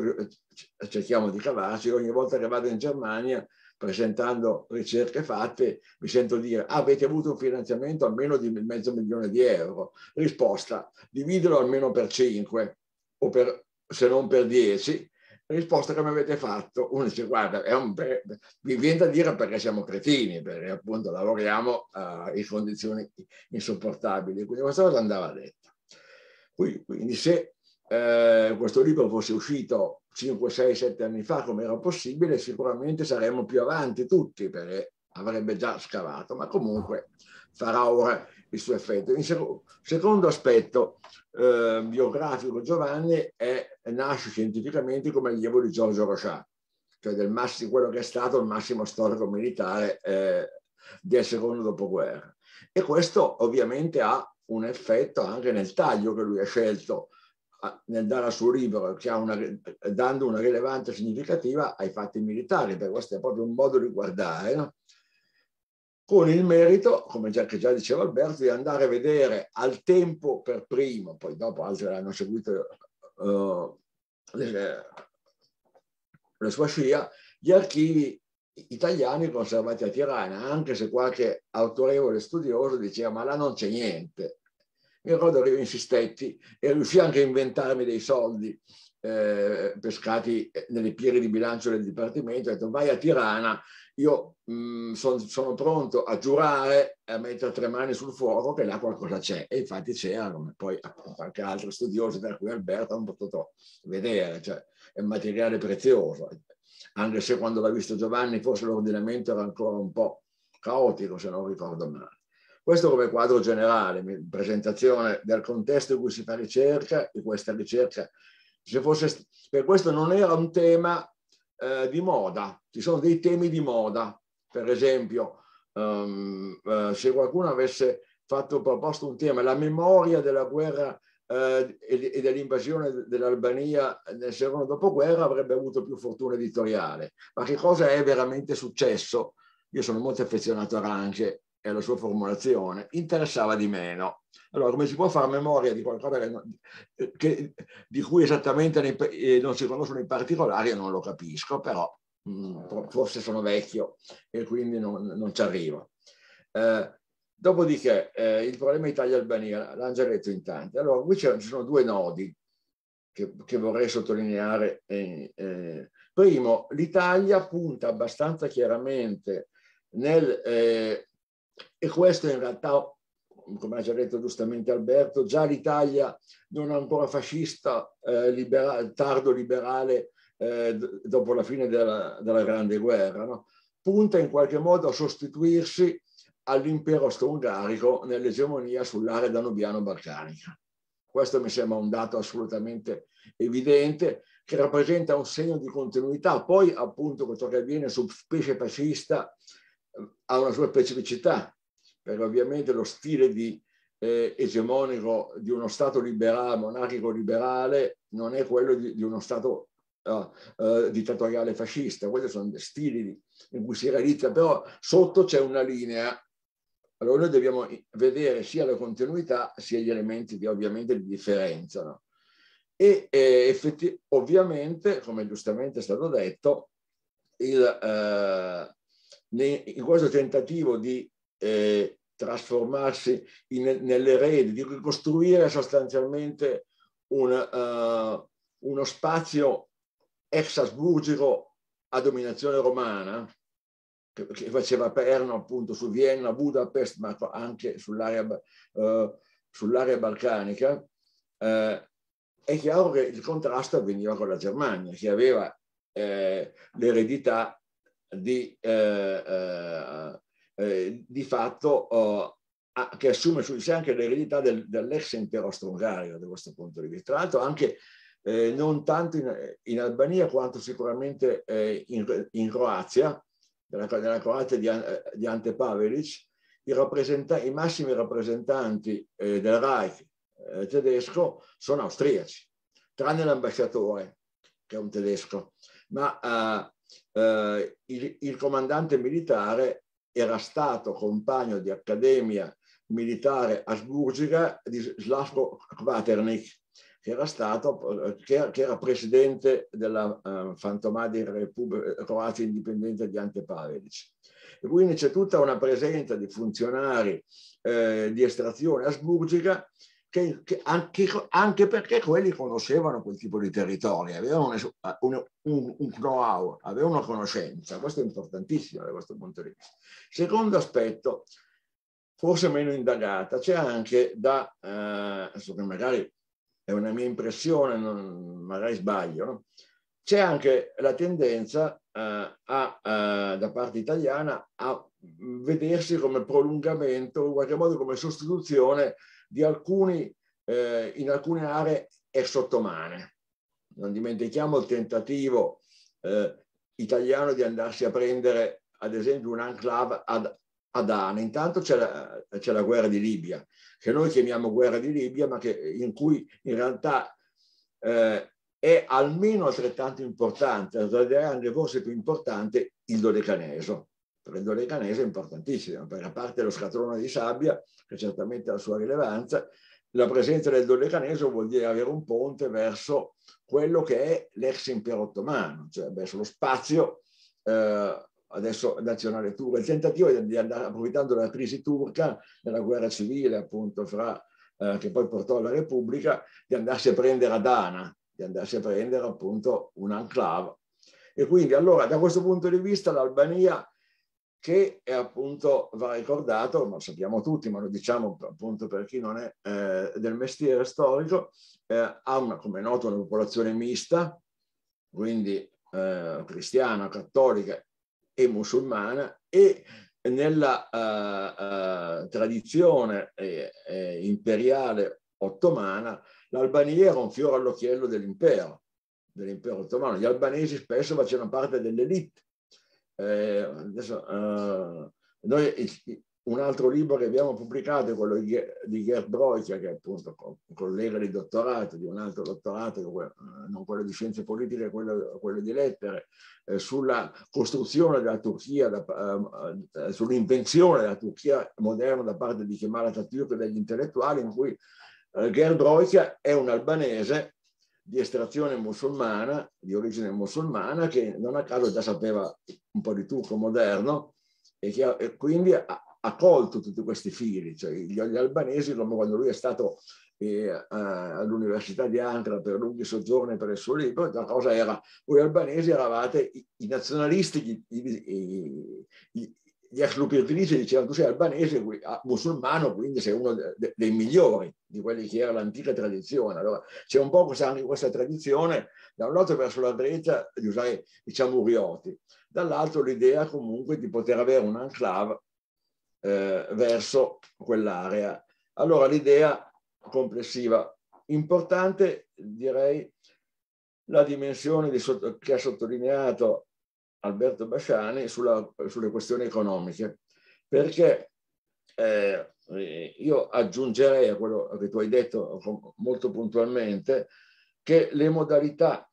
cerchiamo di cavarci. Ogni volta che vado in Germania presentando ricerche fatte mi sento dire avete avuto un finanziamento almeno di mezzo milione di euro. Risposta, dividilo almeno per 5 o per, se non per 10 risposta che mi avete fatto. Uno dice, guarda, è un, vi viene da dire perché siamo cretini, perché appunto lavoriamo uh, in condizioni insopportabili. Quindi questa cosa andava detta. Quindi, quindi se eh, questo libro fosse uscito 5, 6, 7 anni fa, come era possibile, sicuramente saremmo più avanti tutti, perché avrebbe già scavato, ma comunque farà ora il suo effetto. Il secondo, aspetto eh, biografico Giovanni è, nasce scientificamente come allievo di Giorgio Rochat, cioè del massimo, quello che è stato il massimo storico militare eh, del secondo dopoguerra. E questo ovviamente ha un effetto anche nel taglio che lui ha scelto nel dare al suo libro, una, dando una rilevanza significativa ai fatti militari, perché questo è proprio un modo di guardare. No? con il merito, come già, già, diceva Alberto, di andare a vedere al tempo per primo, poi dopo altri hanno seguito uh, la sua scia, gli archivi italiani conservati a Tirana, anche se qualche autorevole studioso diceva ma là non c'è niente. Mi ricordo che io insistetti e riuscì anche a inventarmi dei soldi eh, pescati eh, nelle piere di bilancio del Dipartimento, ha detto vai a Tirana, io mh, mm, son, sono pronto a giurare e a mettere tre mani sul fuoco che là qualcosa c'è. E infatti c'erano, poi appunto, anche altri studiosi, tra cui Alberto, hanno potuto vedere, cioè è un materiale prezioso, anche se quando l'ha visto Giovanni forse l'ordinamento era ancora un po' caotico, se non ricordo male. Questo come quadro generale, presentazione del contesto in cui si fa ricerca, di questa ricerca fosse, per questo non era un tema eh, di moda, ci sono dei temi di moda, per esempio um, eh, se qualcuno avesse fatto proposto un tema, la memoria della guerra eh, e, e dell'invasione dell'Albania nel secondo dopoguerra avrebbe avuto più fortuna editoriale. Ma che cosa è veramente successo? Io sono molto affezionato a Range e alla sua formulazione interessava di meno. Allora, come si può fare memoria di qualcosa che che, di cui esattamente nei, eh, non si conoscono i particolari? non lo capisco, però mh, mm, forse sono vecchio e quindi non, non ci arrivo. Eh, dopodiché, eh, il problema Italia-Albania, già detto in tanti. Allora, qui ci sono due nodi che, che vorrei sottolineare. Eh, eh. primo, l'Italia punta abbastanza chiaramente nel eh, e questo in realtà, come ha già detto giustamente Alberto, già l'Italia non è ancora fascista, eh, libera, tardo liberale eh, dopo la fine della, della Grande Guerra, no? punta in qualche modo a sostituirsi all'impero austro-ungarico nell'egemonia sull'area danubiano-balcanica. Questo mi sembra un dato assolutamente evidente che rappresenta un segno di continuità. Poi appunto ciò che avviene su specie fascista ha una sua specificità, perché ovviamente lo stile di, eh, egemonico di uno Stato liberale, monarchico liberale, non è quello di, di uno Stato eh, eh, dittatoriale fascista. Questi sono stili in cui si realizza, però sotto c'è una linea. Allora noi dobbiamo vedere sia la continuità sia gli elementi che ovviamente li differenziano. E eh, effetti, ovviamente, come giustamente è stato detto, il, eh, in questo tentativo di eh, trasformarsi in, nell'erede, di ricostruire sostanzialmente un, uh, uno spazio ex asburgico a dominazione romana, che, che, faceva perno appunto su Vienna, Budapest, ma anche sull'area, uh, sull'area balcanica, uh, è chiaro che il contrasto avveniva con la Germania, che aveva eh, l'eredità di, eh, eh, eh, di fatto oh, che assume su di sé anche l'eredità del, dell'ex impero austro-ungarico da questo punto di vista. Tra l'altro anche eh, non tanto in, in, Albania quanto sicuramente eh, in, in, Croazia, nella, nella Croazia di, di Ante Pavelic, i, i massimi rappresentanti eh, del Reich eh, tedesco sono austriaci, tranne l'ambasciatore, che è un tedesco, ma eh, eh, il, il comandante militare era stato compagno di accademia militare asburgica di Slavko Kvaternik, che era, stato, eh, che che era presidente della uh, eh, fantomatica Repubblica Croazia Indipendente di Ante Pavelic. E quindi c'è tutta una presenza di funzionari eh, di estrazione asburgica che, che anche, anche, perché quelli conoscevano quel tipo di territori, avevano una, un, un know-how, avevano una conoscenza, questo è importantissimo da questo punto di vista. Secondo aspetto, forse meno indagata, c'è anche da, eh, che magari è una mia impressione, non, magari sbaglio, no? c'è anche la tendenza eh, a, eh, da parte italiana a vedersi come prolungamento, in qualche modo come sostituzione alcuni, eh, in alcune aree è sottomane. Non dimentichiamo il tentativo eh, italiano di andarsi a prendere, ad esempio, un enclave ad Adana. Intanto c'è la, c'è la guerra di Libia, che noi chiamiamo guerra di Libia, ma che, in cui in realtà eh, è almeno altrettanto importante, grande forse più importante, il dodecaneso per il Dolecanese è importantissima, perché a parte lo scatrone di sabbia, che certamente ha la sua rilevanza, la presenza del Dolecanese vuol dire avere un ponte verso quello che è l'ex impero ottomano, cioè verso lo spazio, eh, adesso nazionale turco, il tentativo di andare, approfittando della crisi turca, della guerra civile appunto fra, eh, che poi portò alla Repubblica, di andarsi a prendere Adana, di andarsi a prendere appunto un E quindi allora da questo punto di vista l'Albania che è appunto va ricordato, lo sappiamo tutti, ma lo diciamo appunto per chi non è eh, del mestiere storico, eh, ha una, come è noto una popolazione mista, quindi eh, cristiana, cattolica e musulmana, e nella eh, eh, tradizione eh, imperiale ottomana l'Albania era un fiore all'occhiello dell'impero, dell'impero ottomano. Gli albanesi spesso facevano parte dell'elite eh, adesso, eh, noi, un altro libro che abbiamo pubblicato è quello di Gerd Broica, che è appunto un collega di dottorato, di un altro dottorato, eh, non quello di scienze politiche, quello, quello di lettere, eh, sulla costruzione della Turchia, da, eh, eh sull'invenzione della Turchia moderna da parte di Kemal Atatürk e degli intellettuali, in cui eh, Gerd Broica è un albanese di estrazione musulmana, di origine musulmana, che non a caso già sapeva un po' di turco moderno e, che, e quindi ha, ha, colto tutti questi fili. Cioè, gli, gli albanesi, come quando lui è stato eh, all'Università di Ankara per lunghi soggiorni per il suo libro, la cosa era, voi albanesi eravate i, i nazionalisti, i, i, gli ex lucratrici dicevano tu sei albanese, ah, musulmano, quindi sei uno dei migliori di quelli che era l'antica tradizione. Allora c'è un po' questa, questa tradizione, da un lato verso la Grecia di usare diciamo urioti, dall'altro l'idea comunque di poter avere un'enclave eh, verso quell'area. Allora l'idea complessiva importante direi la dimensione di sotto, che ha sottolineato Alberto Basciani sulla, sulle questioni economiche, perché eh, io aggiungerei a quello che tu hai detto molto puntualmente che le modalità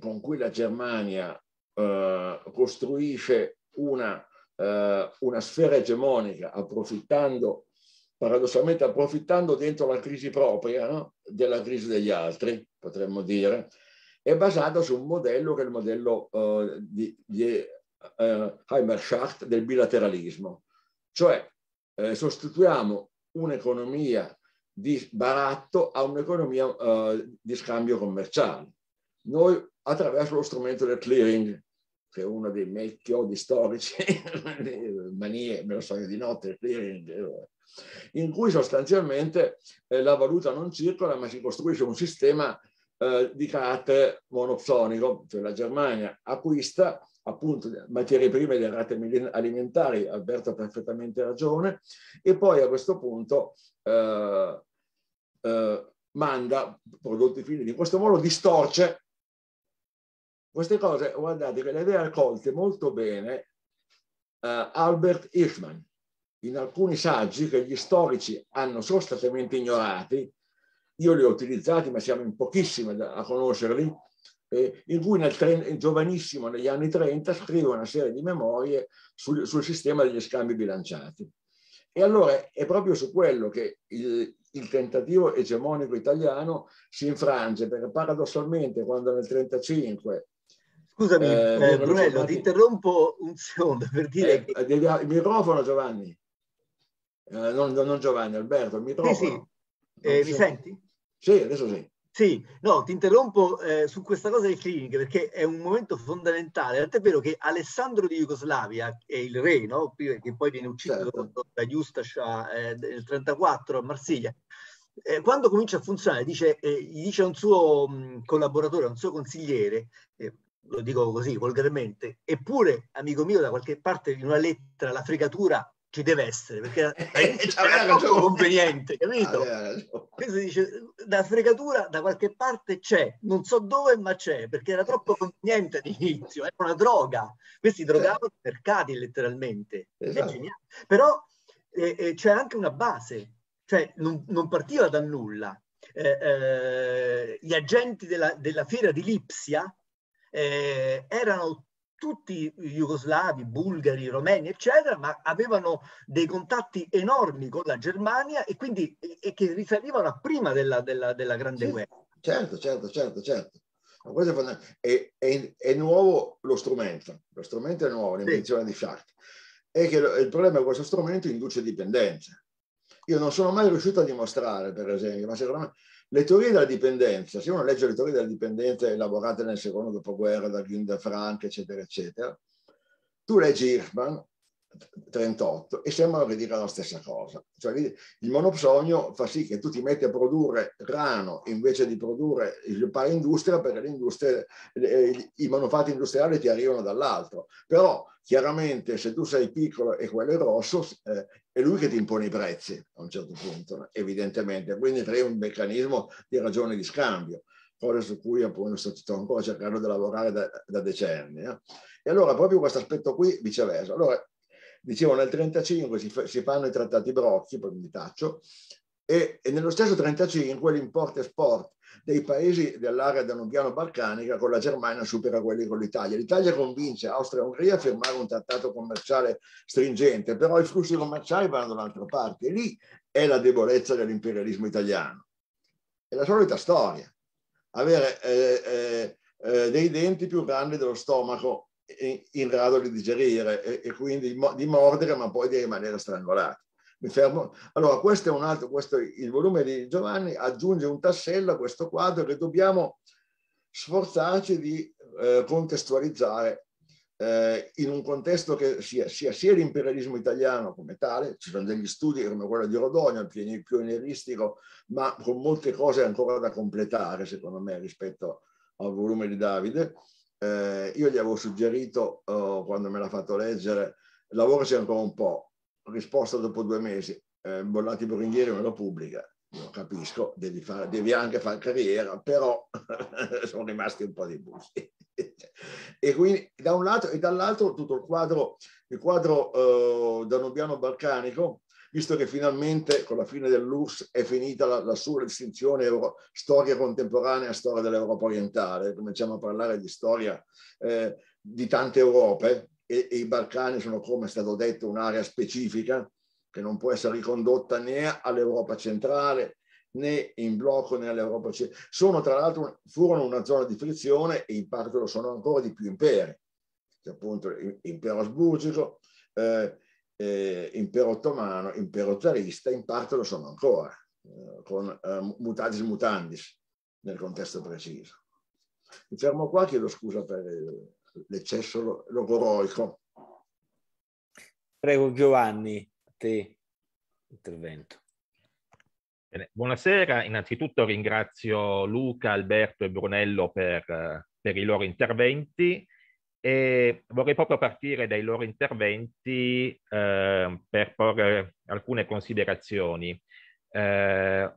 con cui la Germania eh, costruisce una, eh, una sfera egemonica approfittando paradossalmente approfittando dentro la crisi propria no? della crisi degli altri, potremmo dire, è basato su un modello che è il modello eh, di, di eh, Heimerschacht del bilateralismo, cioè eh, sostituiamo un'economia di baratto a un'economia eh, di scambio commerciale. Noi attraverso lo strumento del clearing, che è uno dei miei chiodi oh, storici, manie, me lo so io di notte, il clearing, eh, in cui sostanzialmente eh, la valuta non circola ma si costruisce un sistema eh, di carattere monopsonico, cioè la Germania acquista appunto materie prime e derrate alimentari, Alberto ha perfettamente ragione, e poi a questo punto eh, eh, manda prodotti finiti. In questo modo distorce queste cose, guardate che le aveva raccolte molto bene eh, Albert Hirschman in alcuni saggi che gli storici hanno sostanzialmente ignorati, io li ho utilizzati, ma siamo in pochissimi a conoscerli, eh, in cui nel giovanissimo, negli anni 30, scrive una serie di memorie sul, sul, sistema degli scambi bilanciati. E allora è proprio su quello che il, il tentativo egemonico italiano si infrange, perché paradossalmente quando nel 35... Scusami, eh, eh, Brunello, ti interrompo un secondo per eh, dire eh, che... Il microfono, Giovanni. Eh, non, non, Giovanni, Alberto, il microfono. Sì, sì. Eh, mi senti? Sì, adesso sì. Sì, no, ti interrompo eh, su questa cosa del cliniche perché è un momento fondamentale. Tant'è vero che Alessandro di Jugoslavia, che è il re, no? che poi viene ucciso certo. da Justas eh, nel 1934 a Marsiglia, eh, quando comincia a funzionare, dice, eh, gli dice a un suo mh, mm, collaboratore, a un suo consigliere, eh, lo dico così volgarmente, eppure, amico mio, da qualche parte in una lettera la fregatura ci deve essere, perché eh, eh è cioè, conveniente, capito? Questo dice, la fregatura da qualche parte c'è, non so dove ma c'è, perché era troppo conveniente all'inizio, era una droga. Questi drogavano i mercati letteralmente, esatto. Però eh, eh, c'è anche una base, cioè non, non partiva da nulla. Eh, eh gli agenti della, della fiera di Lipsia erano tutti jugoslavi, bulgari, romeni, eccetera, ma avevano dei contatti enormi con la Germania e quindi e che risalivano a prima della, della, della Grande sì, Guerra. Certo, certo, certo, certo. È, è, è, nuovo lo strumento, lo strumento è nuovo, l'invenzione sì. di Schacht. E che lo, il problema è che questo strumento induce dipendenza. Io non sono mai riuscito a dimostrare, per esempio, ma secondo me le teorie della dipendenza, se uno legge le teorie della dipendenza elaborate nel secondo dopoguerra da Günter Frank, eccetera, eccetera, tu leggi Hirschman 38 e sembrano che dicano la stessa cosa. Cioè, il monopsonio fa sì che tu ti metti a produrre grano invece di produrre, sviluppare industria perché l'industria, eh, i manufatti industriali ti arrivano dall'altro. Però chiaramente se tu sei piccolo e quello è grosso, eh, è lui che ti impone i prezzi a un certo punto, evidentemente. Quindi crei un meccanismo di ragione di scambio cosa su cui appunto sto ancora cercando di lavorare da, da decenni. Eh? E allora proprio questo aspetto qui viceversa. Allora Dicevo, nel 35 si, si, fanno i trattati Brocchi, poi mi taccio, e, e nello stesso 35 l'import-export dei paesi dell'area danubiano-balcanica con la Germania supera quelli con l'Italia. L'Italia convince Austria e Ungheria a firmare un trattato commerciale stringente, però i flussi commerciali vanno dall'altra parte e lì è la debolezza dell'imperialismo italiano. È la solita storia. Avere eh, eh, eh dei denti più grandi dello stomaco in grado di digerire e, e quindi di mordere ma poi di rimanere strangolati. Mi fermo. Allora, questo è un altro, questo, il volume di Giovanni aggiunge un tassello a questo quadro che dobbiamo sforzarci di eh, contestualizzare eh, in un contesto che sia, sia, sia, l'imperialismo italiano come tale, ci sono degli studi come quello di Rodogno, il pionieristico, ma con molte cose ancora da completare, secondo me, rispetto al volume di Davide, eh, io gli avevo suggerito, oh, quando me l'ha fatto leggere, lavoraci ancora un po', risposta dopo due mesi, eh, Bollati Boringhieri me lo pubblica, non capisco, devi, fare, devi anche fare carriera, però sono rimasti un po' di busti. e quindi da un lato e dall'altro tutto il quadro, il quadro eh, danubiano-balcanico visto che finalmente con la fine dell'URSS è finita la, la sua distinzione Euro, storia contemporanea, storia dell'Europa orientale, cominciamo a parlare di storia eh, di tante Europe e, e i Balcani sono, come è stato detto, un'area specifica che non può essere ricondotta né all'Europa centrale né in blocco né all'Europa centrale. Sono tra l'altro, furono una zona di frizione e in parte lo sono ancora di più imperi, che appunto l'impero asburgico, eh, eh, impero ottomano, impero zarista, in parte lo sono ancora, eh, con eh, mutatis mutandis nel contesto preciso. Mi fermo qua, chiedo scusa per eh, l'eccesso logoroico. Prego Giovanni, a te intervento. Bene. Buonasera, innanzitutto ringrazio Luca, Alberto e Brunello per, eh, per i loro interventi e vorrei proprio partire dai loro interventi eh, per porre alcune considerazioni, eh,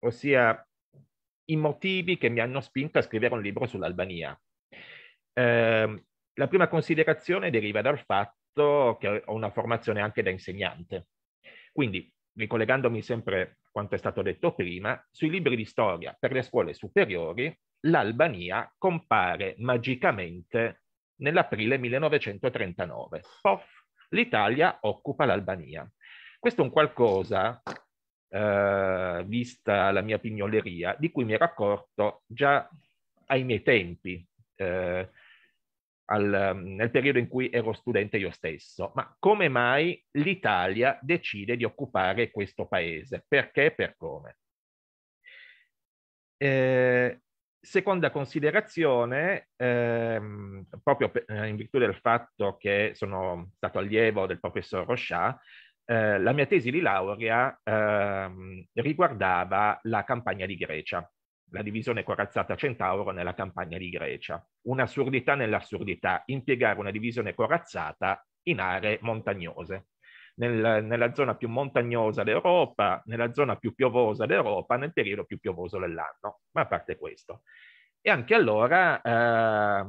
ossia i motivi che mi hanno spinto a scrivere un libro sull'Albania. Eh, la prima considerazione deriva dal fatto che ho una formazione anche da insegnante. Quindi, ricollegandomi sempre a quanto è stato detto prima, sui libri di storia per le scuole superiori l'Albania compare magicamente nell'aprile 1939. Pof, l'Italia occupa l'Albania. Questo è un qualcosa, eh, vista la mia pignoleria, di cui mi ero accorto già ai miei tempi, eh, al, nel periodo in cui ero studente io stesso. Ma come mai l'Italia decide di occupare questo paese? Perché e per come? Eh, Seconda considerazione, ehm, proprio per, eh, in virtù del fatto che sono stato allievo del professor Rochat, eh, la mia tesi di laurea ehm, riguardava la campagna di Grecia, la divisione corazzata centauro nella campagna di Grecia. Un'assurdità nell'assurdità, impiegare una divisione corazzata in aree montagnose nel, nella zona più montagnosa d'Europa, nella zona più piovosa d'Europa, nel periodo più piovoso dell'anno, ma a parte questo. E anche allora eh,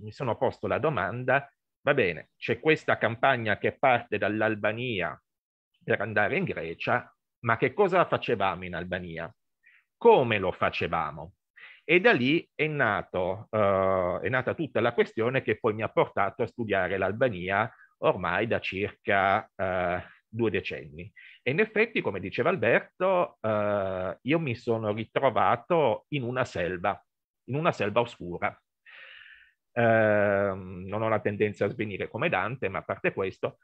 mi sono posto la domanda, va bene, c'è questa campagna che parte dall'Albania per andare in Grecia, ma che cosa facevamo in Albania? Come lo facevamo? E da lì è, nato, uh, è, nata tutta la questione che poi mi ha portato a studiare l'Albania ormai da circa eh, due decenni. E in effetti, come diceva Alberto, eh, io mi sono ritrovato in una selva, in una selva oscura. Eh, non ho la tendenza a svenire come Dante, ma a parte questo,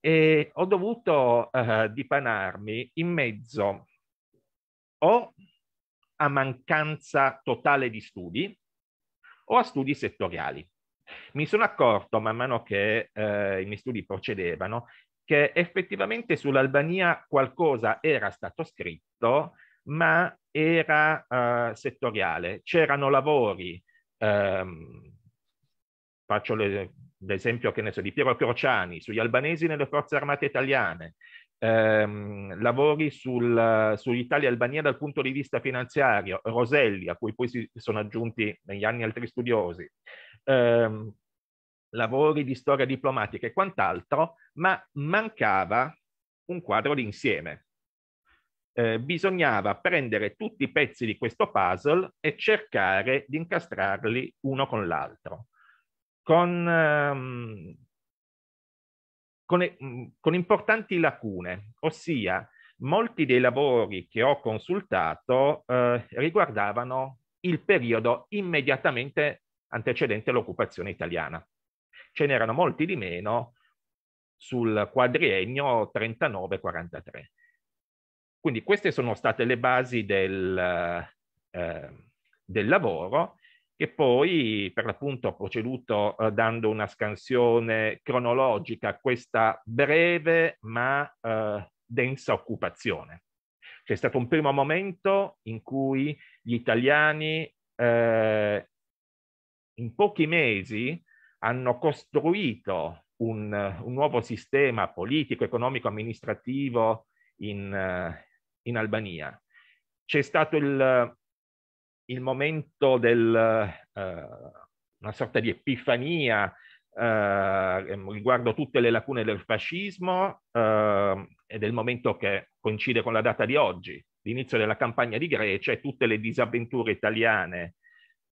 e ho dovuto eh, dipanarmi in mezzo o a mancanza totale di studi o a studi settoriali. Mi sono accorto man mano che eh, i miei studi procedevano che effettivamente sull'Albania qualcosa era stato scritto, ma era eh, settoriale. C'erano lavori, ehm, faccio le, l'esempio che ne so, di Piero Crociani, sugli albanesi nelle forze armate italiane, ehm, lavori sul, sull'Italia e Albania dal punto di vista finanziario, Roselli, a cui poi si sono aggiunti negli anni altri studiosi, ehm, lavori di storia diplomatica e quant'altro, ma mancava un quadro d'insieme. Eh, bisognava prendere tutti i pezzi di questo puzzle e cercare di incastrarli uno con l'altro. Con, ehm, con, mm, con importanti lacune, ossia molti dei lavori che ho consultato eh, riguardavano il periodo immediatamente antecedente l'occupazione italiana. Ce n'erano molti di meno sul quadriennio 39-43. Quindi queste sono state le basi del, eh, del lavoro che poi per l'appunto ho proceduto eh, dando una scansione cronologica a questa breve ma eh, densa occupazione. C'è stato un primo momento in cui gli italiani eh, in pochi mesi hanno costruito un, un nuovo sistema politico, economico, amministrativo in, eh, in Albania. C'è stato il, il momento del, uh, una sorta di epifania uh, riguardo tutte le lacune del fascismo uh, e del momento che coincide con la data di oggi, l'inizio della campagna di Grecia e tutte le disavventure italiane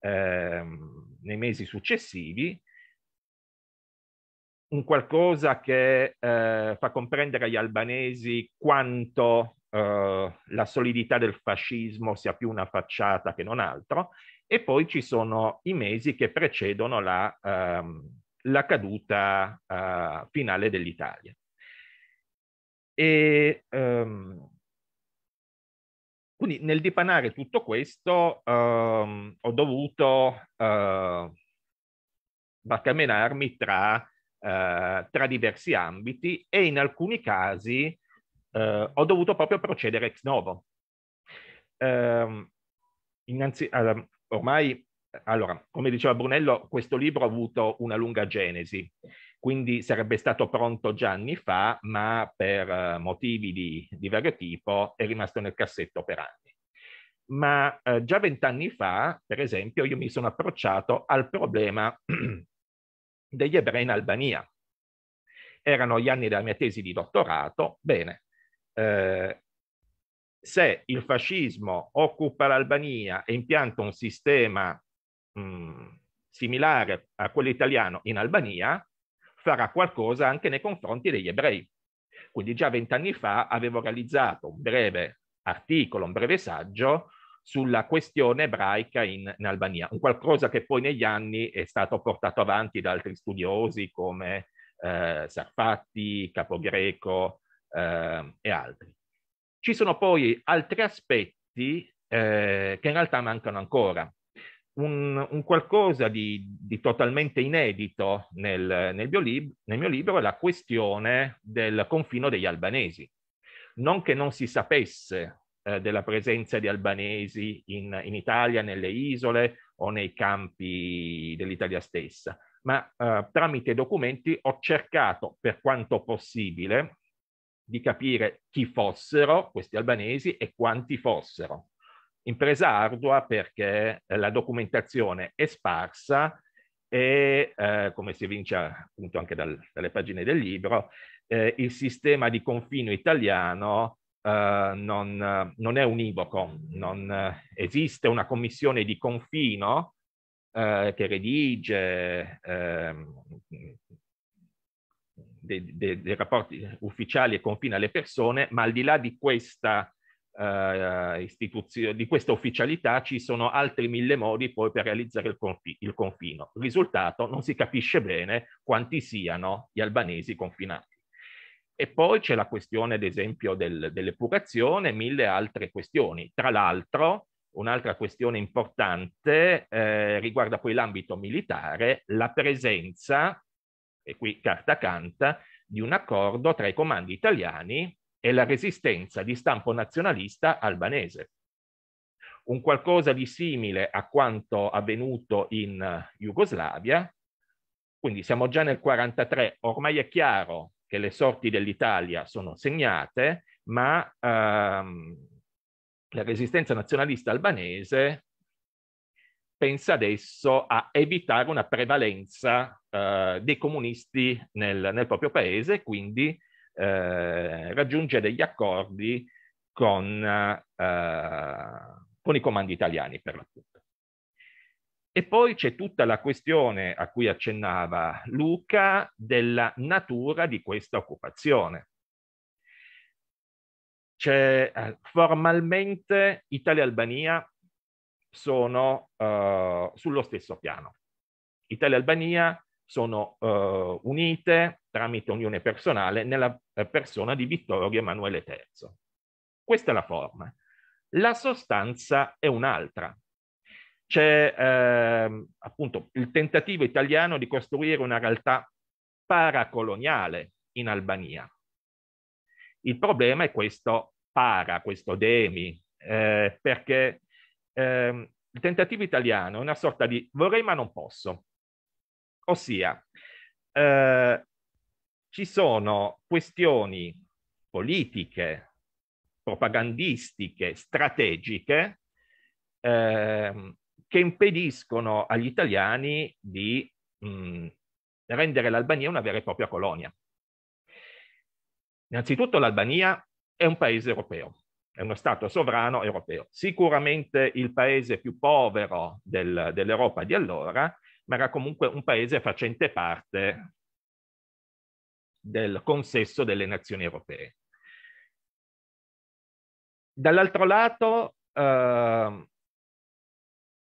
ehm, nei mesi successivi un qualcosa che eh, fa comprendere agli albanesi quanto eh, la solidità del fascismo sia più una facciata che non altro, e poi ci sono i mesi che precedono la, ehm, la caduta eh, finale dell'Italia. E ehm, quindi nel dipanare tutto questo ehm, ho dovuto eh, barcamenarmi tra, eh, tra, diversi ambiti e in alcuni casi eh, ho dovuto proprio procedere ex novo. Ehm, innanzi, ehm, ormai, allora, come diceva Brunello, questo libro ha avuto una lunga genesi quindi sarebbe stato pronto già anni fa, ma per eh, motivi di, di vario tipo è rimasto nel cassetto per anni. Ma eh, già vent'anni fa, per esempio, io mi sono approcciato al problema degli ebrei in Albania. Erano gli anni della mia tesi di dottorato. Bene, eh, se il fascismo occupa l'Albania e impianta un sistema mh, mm, similare a quello italiano in Albania, farà qualcosa anche nei confronti degli ebrei. Quindi già vent'anni fa avevo realizzato un breve articolo, un breve saggio sulla questione ebraica in, in, Albania, un qualcosa che poi negli anni è stato portato avanti da altri studiosi come eh, Sarfatti, Capogreco eh, e altri. Ci sono poi altri aspetti eh, che in realtà mancano ancora un, un qualcosa di, di, totalmente inedito nel, nel, mio lib- nel mio libro è la questione del confino degli albanesi. Non che non si sapesse eh, della presenza di albanesi in, in, Italia, nelle isole o nei campi dell'Italia stessa, ma eh, tramite documenti ho cercato per quanto possibile di capire chi fossero questi albanesi e quanti fossero. Impresa ardua perché eh, la documentazione è sparsa e, eh, come si evince appunto anche dal, dalle pagine del libro, eh, il sistema di confino italiano eh, non, non, è univoco, non eh, esiste una commissione di confino eh, che redige dei, ehm, dei, dei rapporti ufficiali e confina le persone, ma al di là di questa eh, di questa ufficialità ci sono altri mille modi poi per realizzare il, confi- il confino. Risultato, non si capisce bene quanti siano gli albanesi confinati. E poi c'è la questione, ad esempio, del, dell'epurazione e mille altre questioni. Tra l'altro, un'altra questione importante eh, riguarda poi l'ambito militare, la presenza, e qui carta canta, di un accordo tra i comandi italiani e la resistenza di stampo nazionalista albanese. Un qualcosa di simile a quanto avvenuto in eh, Jugoslavia, quindi siamo già nel 43, ormai è chiaro che le sorti dell'Italia sono segnate, ma ehm, la resistenza nazionalista albanese pensa adesso a evitare una prevalenza eh, dei comunisti nel, nel proprio paese, quindi eh, raggiunge degli accordi con, eh, con i comandi italiani per l'appunto. E poi c'è tutta la questione a cui accennava Luca della natura di questa occupazione. C'è, eh, formalmente Italia e Albania sono uh, sullo stesso piano. Italia e Albania sono eh, unite tramite unione personale nella eh, persona di Vittorio Emanuele III. Questa è la forma. La sostanza è un'altra. C'è eh, appunto il tentativo italiano di costruire una realtà paracoloniale in Albania. Il problema è questo para, questo demi, eh, perché eh, il tentativo italiano è una sorta di vorrei ma non posso. Ossia, eh, ci sono questioni politiche, propagandistiche, strategiche eh, che impediscono agli italiani di mh, mm, rendere l'Albania una vera e propria colonia. Innanzitutto l'Albania è un paese europeo, è uno Stato sovrano europeo, sicuramente il paese più povero del, dell'Europa di allora, ma era comunque un paese facente parte del consesso delle nazioni europee. Dall'altro lato, eh,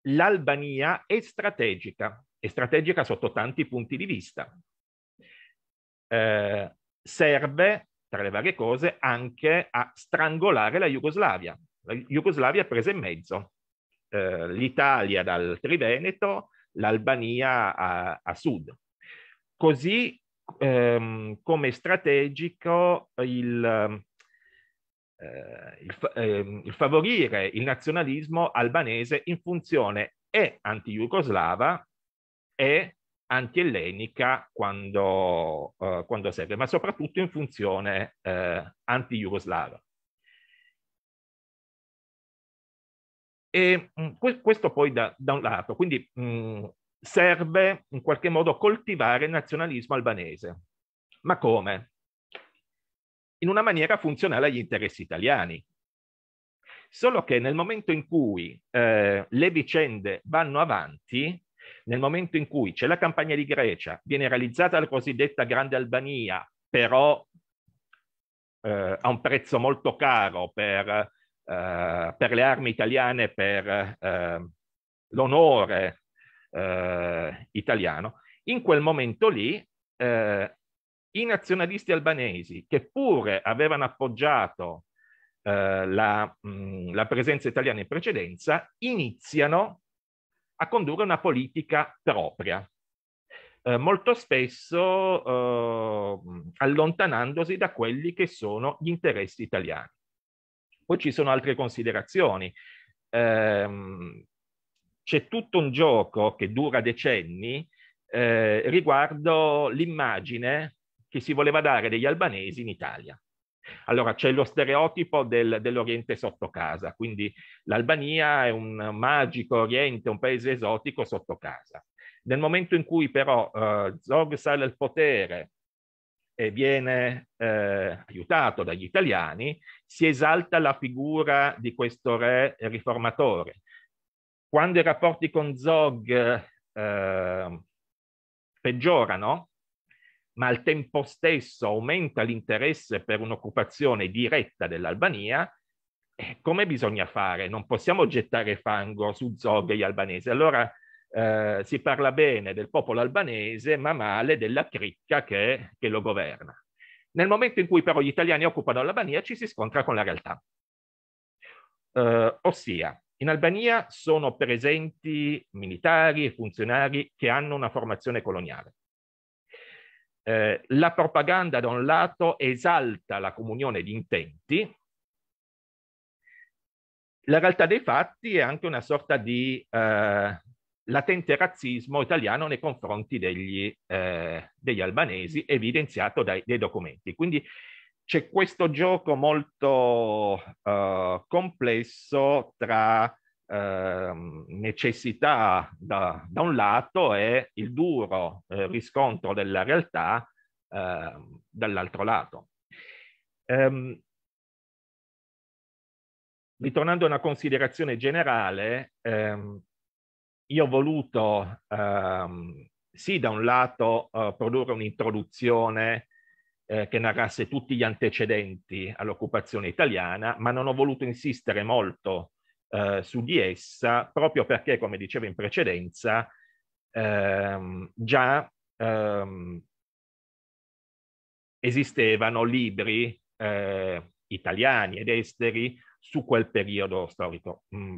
l'Albania è strategica, è strategica sotto tanti punti di vista. Eh, serve, tra le varie cose, anche a strangolare la Jugoslavia. La Jugoslavia è presa in mezzo. Eh, L'Italia dal Triveneto, l'Albania a, a sud. Così ehm, come strategico il, eh, il, ehm, il, favorire il nazionalismo albanese in funzione e anti-jugoslava e anti-ellenica quando, eh, quando serve, ma soprattutto in funzione eh, anti-jugoslava. E mh, mm, questo poi da, da, un lato, quindi mh, mm, serve in qualche modo coltivare il nazionalismo albanese. Ma come? In una maniera funzionale agli interessi italiani. Solo che nel momento in cui eh, le vicende vanno avanti, nel momento in cui c'è la campagna di Grecia, viene realizzata la cosiddetta Grande Albania, però eh, a un prezzo molto caro per eh, per le armi italiane, per ehm, l'onore eh, italiano, in quel momento lì eh, i nazionalisti albanesi, che pure avevano appoggiato la, mh, mm, la presenza italiana in precedenza, iniziano a condurre una politica propria, molto spesso eh, allontanandosi da quelli che sono gli interessi italiani. Poi ci sono altre considerazioni. Ehm, c'è tutto un gioco che dura decenni eh, riguardo l'immagine che si voleva dare degli albanesi in Italia. Allora c'è lo stereotipo del, dell'Oriente sotto casa, quindi l'Albania è un magico Oriente, un paese esotico sotto casa. Nel momento in cui però eh, Zog sale al potere eh, viene eh, aiutato dagli italiani, si esalta la figura di questo re riformatore. Quando i rapporti con Zog eh, peggiorano, ma al tempo stesso aumenta l'interesse per un'occupazione diretta dell'Albania, eh, come bisogna fare? Non possiamo gettare fango su Zog e gli albanesi. Allora eh, si parla bene del popolo albanese ma male della cricca che, che lo governa. Nel momento in cui però gli italiani occupano l'Albania ci si scontra con la realtà. Eh, ossia, in Albania sono presenti militari e funzionari che hanno una formazione coloniale. Eh, la propaganda da un lato esalta la comunione di intenti, la realtà dei fatti è anche una sorta di eh, latente razzismo italiano nei confronti degli, eh, degli albanesi evidenziato dai, dai documenti. Quindi c'è questo gioco molto eh, complesso tra eh, necessità da, da, un lato e il duro eh, riscontro della realtà ehm, dall'altro lato. Um, ritornando a una considerazione generale, ehm, io ho voluto ehm, sì da un lato eh, produrre un'introduzione eh, che narrasse tutti gli antecedenti all'occupazione italiana, ma non ho voluto insistere molto eh, su di essa proprio perché, come dicevo in precedenza, ehm, già ehm, esistevano libri eh, italiani ed esteri su quel periodo storico. Mm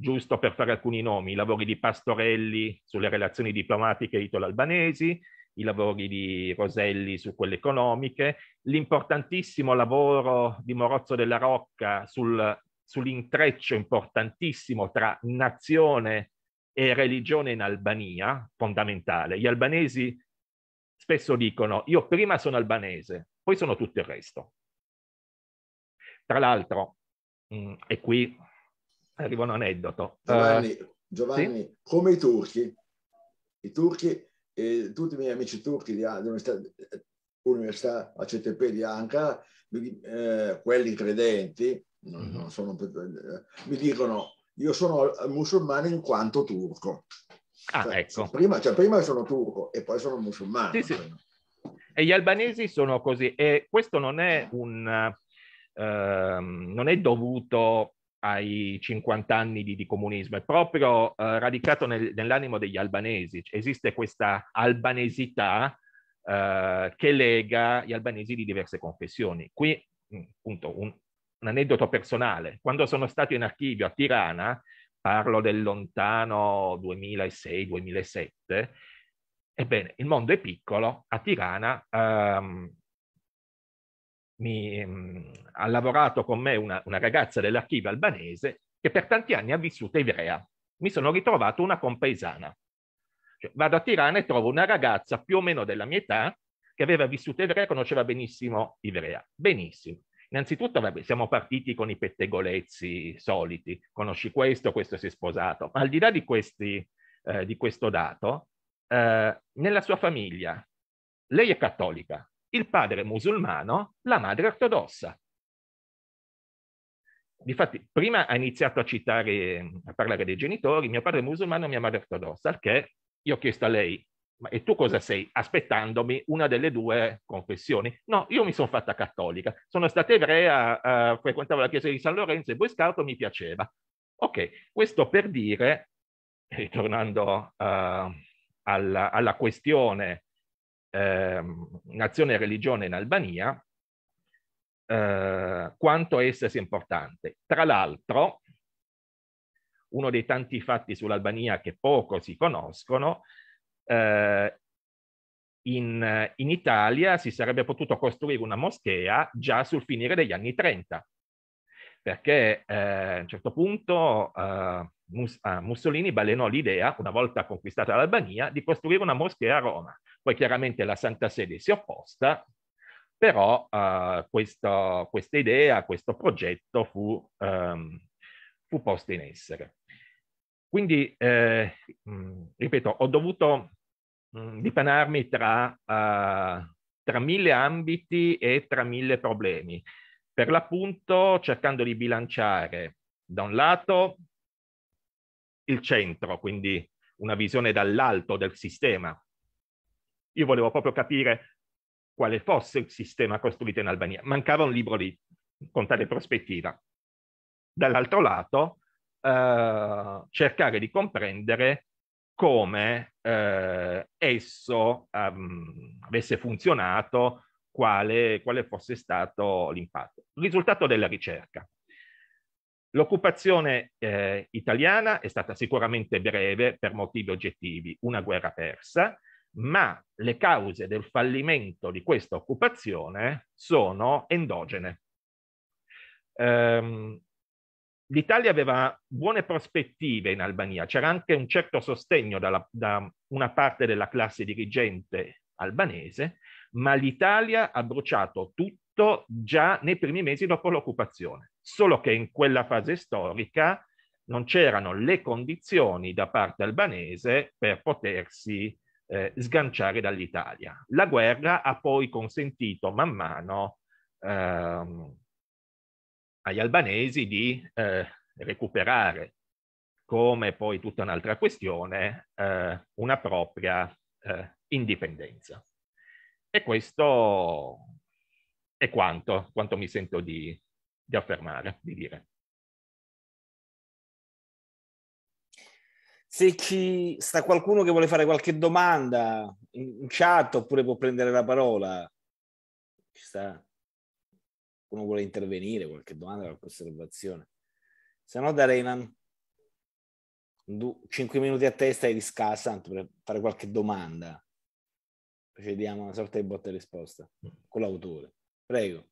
giusto per fare alcuni nomi, i lavori di Pastorelli sulle relazioni diplomatiche italo-albanesi, i lavori di Roselli su quelle economiche, l'importantissimo lavoro di Morozzo della Rocca sul, sull'intreccio importantissimo tra nazione e religione in Albania, fondamentale. Gli albanesi spesso dicono io prima sono albanese, poi sono tutto il resto. Tra l'altro, mm, e qui arriva un aneddoto. Giovanni, eh, Giovanni sì? come i turchi, i turchi, eh, tutti i miei amici turchi dell'università, dell'università ACTP di Ankara, eh, quelli credenti, non, mm-hmm. sono, eh, mi dicono io sono musulmano in quanto turco. Ah, cioè, ecco. prima, cioè, prima, sono turco e poi sono musulmano. Sì, sì. Cioè. E gli albanesi sono così e questo non è un... Uh, non è dovuto ai 50 anni di, di comunismo, è proprio eh, radicato nel, nell'animo degli albanesi. Cioè, esiste questa albanesità eh, che lega gli albanesi di diverse confessioni. Qui, mm, appunto, un, un aneddoto personale. Quando sono stato in archivio a Tirana, parlo del lontano 2006-2007, ebbene, il mondo è piccolo, a Tirana... Ehm, mi, mh, ha lavorato con me una, una ragazza dell'archivio albanese che per tanti anni ha vissuto a Ivrea. Mi sono ritrovato una compaesana. Cioè, vado a Tirana e trovo una ragazza più o meno della mia età che aveva vissuto a Ivrea e conosceva benissimo Ivrea. Benissimo. Innanzitutto vabbè, siamo partiti con i pettegolezzi soliti, conosci questo, questo si è sposato, ma al di là di, questi, eh, di questo dato, eh, nella sua famiglia lei è cattolica, il padre musulmano, la madre ortodossa. Difatti, prima ha iniziato a citare, a parlare dei genitori, mio padre musulmano e mia madre ortodossa, al che io ho chiesto a lei, ma e tu cosa sei? Aspettandomi una delle due confessioni. No, io mi sono fatta cattolica, sono stata ebrea, eh, frequentavo la chiesa di San Lorenzo e Boy Scout mi piaceva. Ok, questo per dire, ritornando eh, alla, alla questione eh, nazione e religione in Albania, eh, quanto essa sia importante. Tra l'altro, uno dei tanti fatti sull'Albania che poco si conoscono, eh, in, in Italia si sarebbe potuto costruire una moschea già sul finire degli anni 30 perché eh, a un certo punto eh, eh, Mussolini balenò l'idea, una volta conquistata l'Albania, di costruire una moschea a Roma. Poi chiaramente la Santa Sede si è opposta, però eh, questa idea, questo progetto fu, ehm, fu, posto in essere. Quindi, mh, eh, mm, ripeto, ho dovuto mh, mm, dipanarmi tra, uh, tra mille ambiti e tra mille problemi per l'appunto cercando di bilanciare da un lato il centro, quindi una visione dall'alto del sistema. Io volevo proprio capire quale fosse il sistema costruito in Albania. Mancava un libro lì con tale prospettiva. Dall'altro lato, eh, cercare di comprendere come eh, esso um, avesse funzionato quale, quale fosse stato l'impatto. Risultato della ricerca. L'occupazione eh, italiana è stata sicuramente breve per motivi oggettivi, una guerra persa, ma le cause del fallimento di questa occupazione sono endogene. Ehm, L'Italia aveva buone prospettive in Albania, c'era anche un certo sostegno dalla, da una parte della classe dirigente albanese, ma l'Italia ha bruciato tutto già nei primi mesi dopo l'occupazione, solo che in quella fase storica non c'erano le condizioni da parte albanese per potersi eh, sganciare dall'Italia. La guerra ha poi consentito man mano ehm, agli albanesi di eh, recuperare, come poi tutta un'altra questione, eh, una propria eh, indipendenza. E questo è quanto, quanto mi sento di, di affermare, di dire. Se ci sta qualcuno che vuole fare qualche domanda in chat oppure può prendere la parola, ci sta. Qualcuno vuole intervenire, qualche domanda, qualche osservazione. Se no, da Renan, 5 minuti a testa e riscassa per fare qualche domanda ci diamo una sorta di botta e risposta mm. con l'autore. Prego.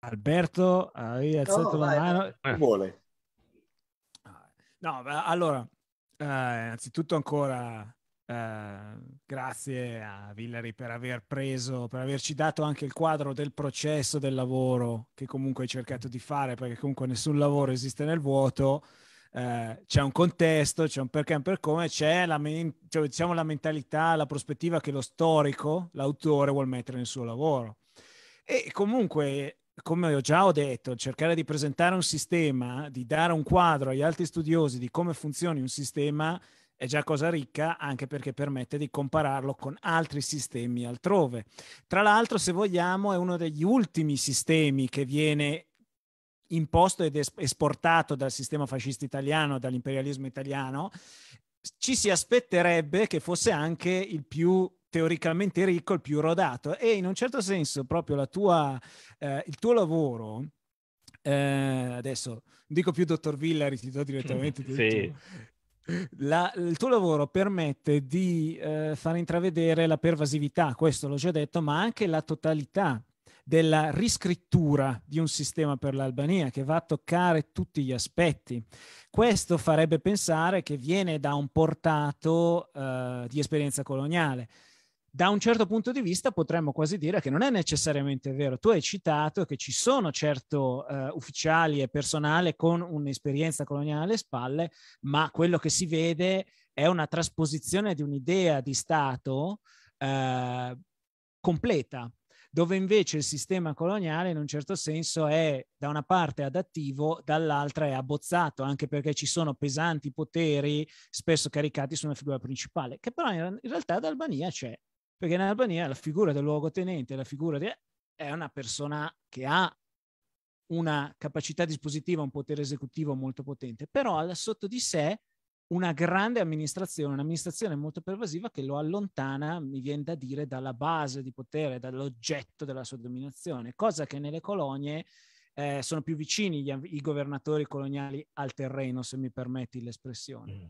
Alberto hai alzato no, la vai, mano. Vai. Eh. Vuole. Ah, no, allora, eh, innanzitutto ancora eh, grazie a Villari per aver preso, per averci dato anche il quadro del processo del lavoro che comunque hai cercato di fare, perché comunque nessun lavoro esiste nel vuoto eh, c'è un contesto, c'è un perché, un per come, c'è la, men- cioè, diciamo, la mentalità, la prospettiva che lo storico, l'autore vuole mettere nel suo lavoro. E comunque, come ho già ho detto, cercare di presentare un sistema, di dare un quadro agli altri studiosi di come funzioni un sistema è già cosa ricca anche perché permette di compararlo con altri sistemi altrove. Tra l'altro, se vogliamo, è uno degli ultimi sistemi che viene imposto ed esportato dal sistema fascista italiano, dall'imperialismo italiano, ci si aspetterebbe che fosse anche il più teoricamente ricco, il più rodato. E in un certo senso proprio tua, eh, il tuo lavoro, eh, adesso non dico più dottor Villari, ti do direttamente mm, sì. La, il tuo lavoro permette di eh, far intravedere la pervasività, questo l'ho già detto, ma anche la totalità della riscrittura di un sistema per l'Albania che va a toccare tutti gli aspetti. Questo farebbe pensare che viene da un portato eh, di esperienza coloniale da un certo punto di vista potremmo quasi dire che non è necessariamente vero. Tu hai citato che ci sono certo eh, ufficiali e personale con un'esperienza coloniale alle spalle, ma quello che si vede è una trasposizione di un'idea di Stato eh, completa, dove invece il sistema coloniale in un certo senso è da una parte adattivo, dall'altra è abbozzato, anche perché ci sono pesanti poteri spesso caricati su una figura principale, che però in, realtà ad Albania c'è, perché in Albania la figura del luogotenente, la figura di, è una persona che ha una capacità dispositiva, un potere esecutivo molto potente, però ha sotto di sé una grande amministrazione, un'amministrazione molto pervasiva che lo allontana, mi viene da dire, dalla base di potere, dall'oggetto della sua dominazione, cosa che nelle colonie eh, sono più vicini gli, i governatori coloniali al terreno, se mi permetti l'espressione. Mm.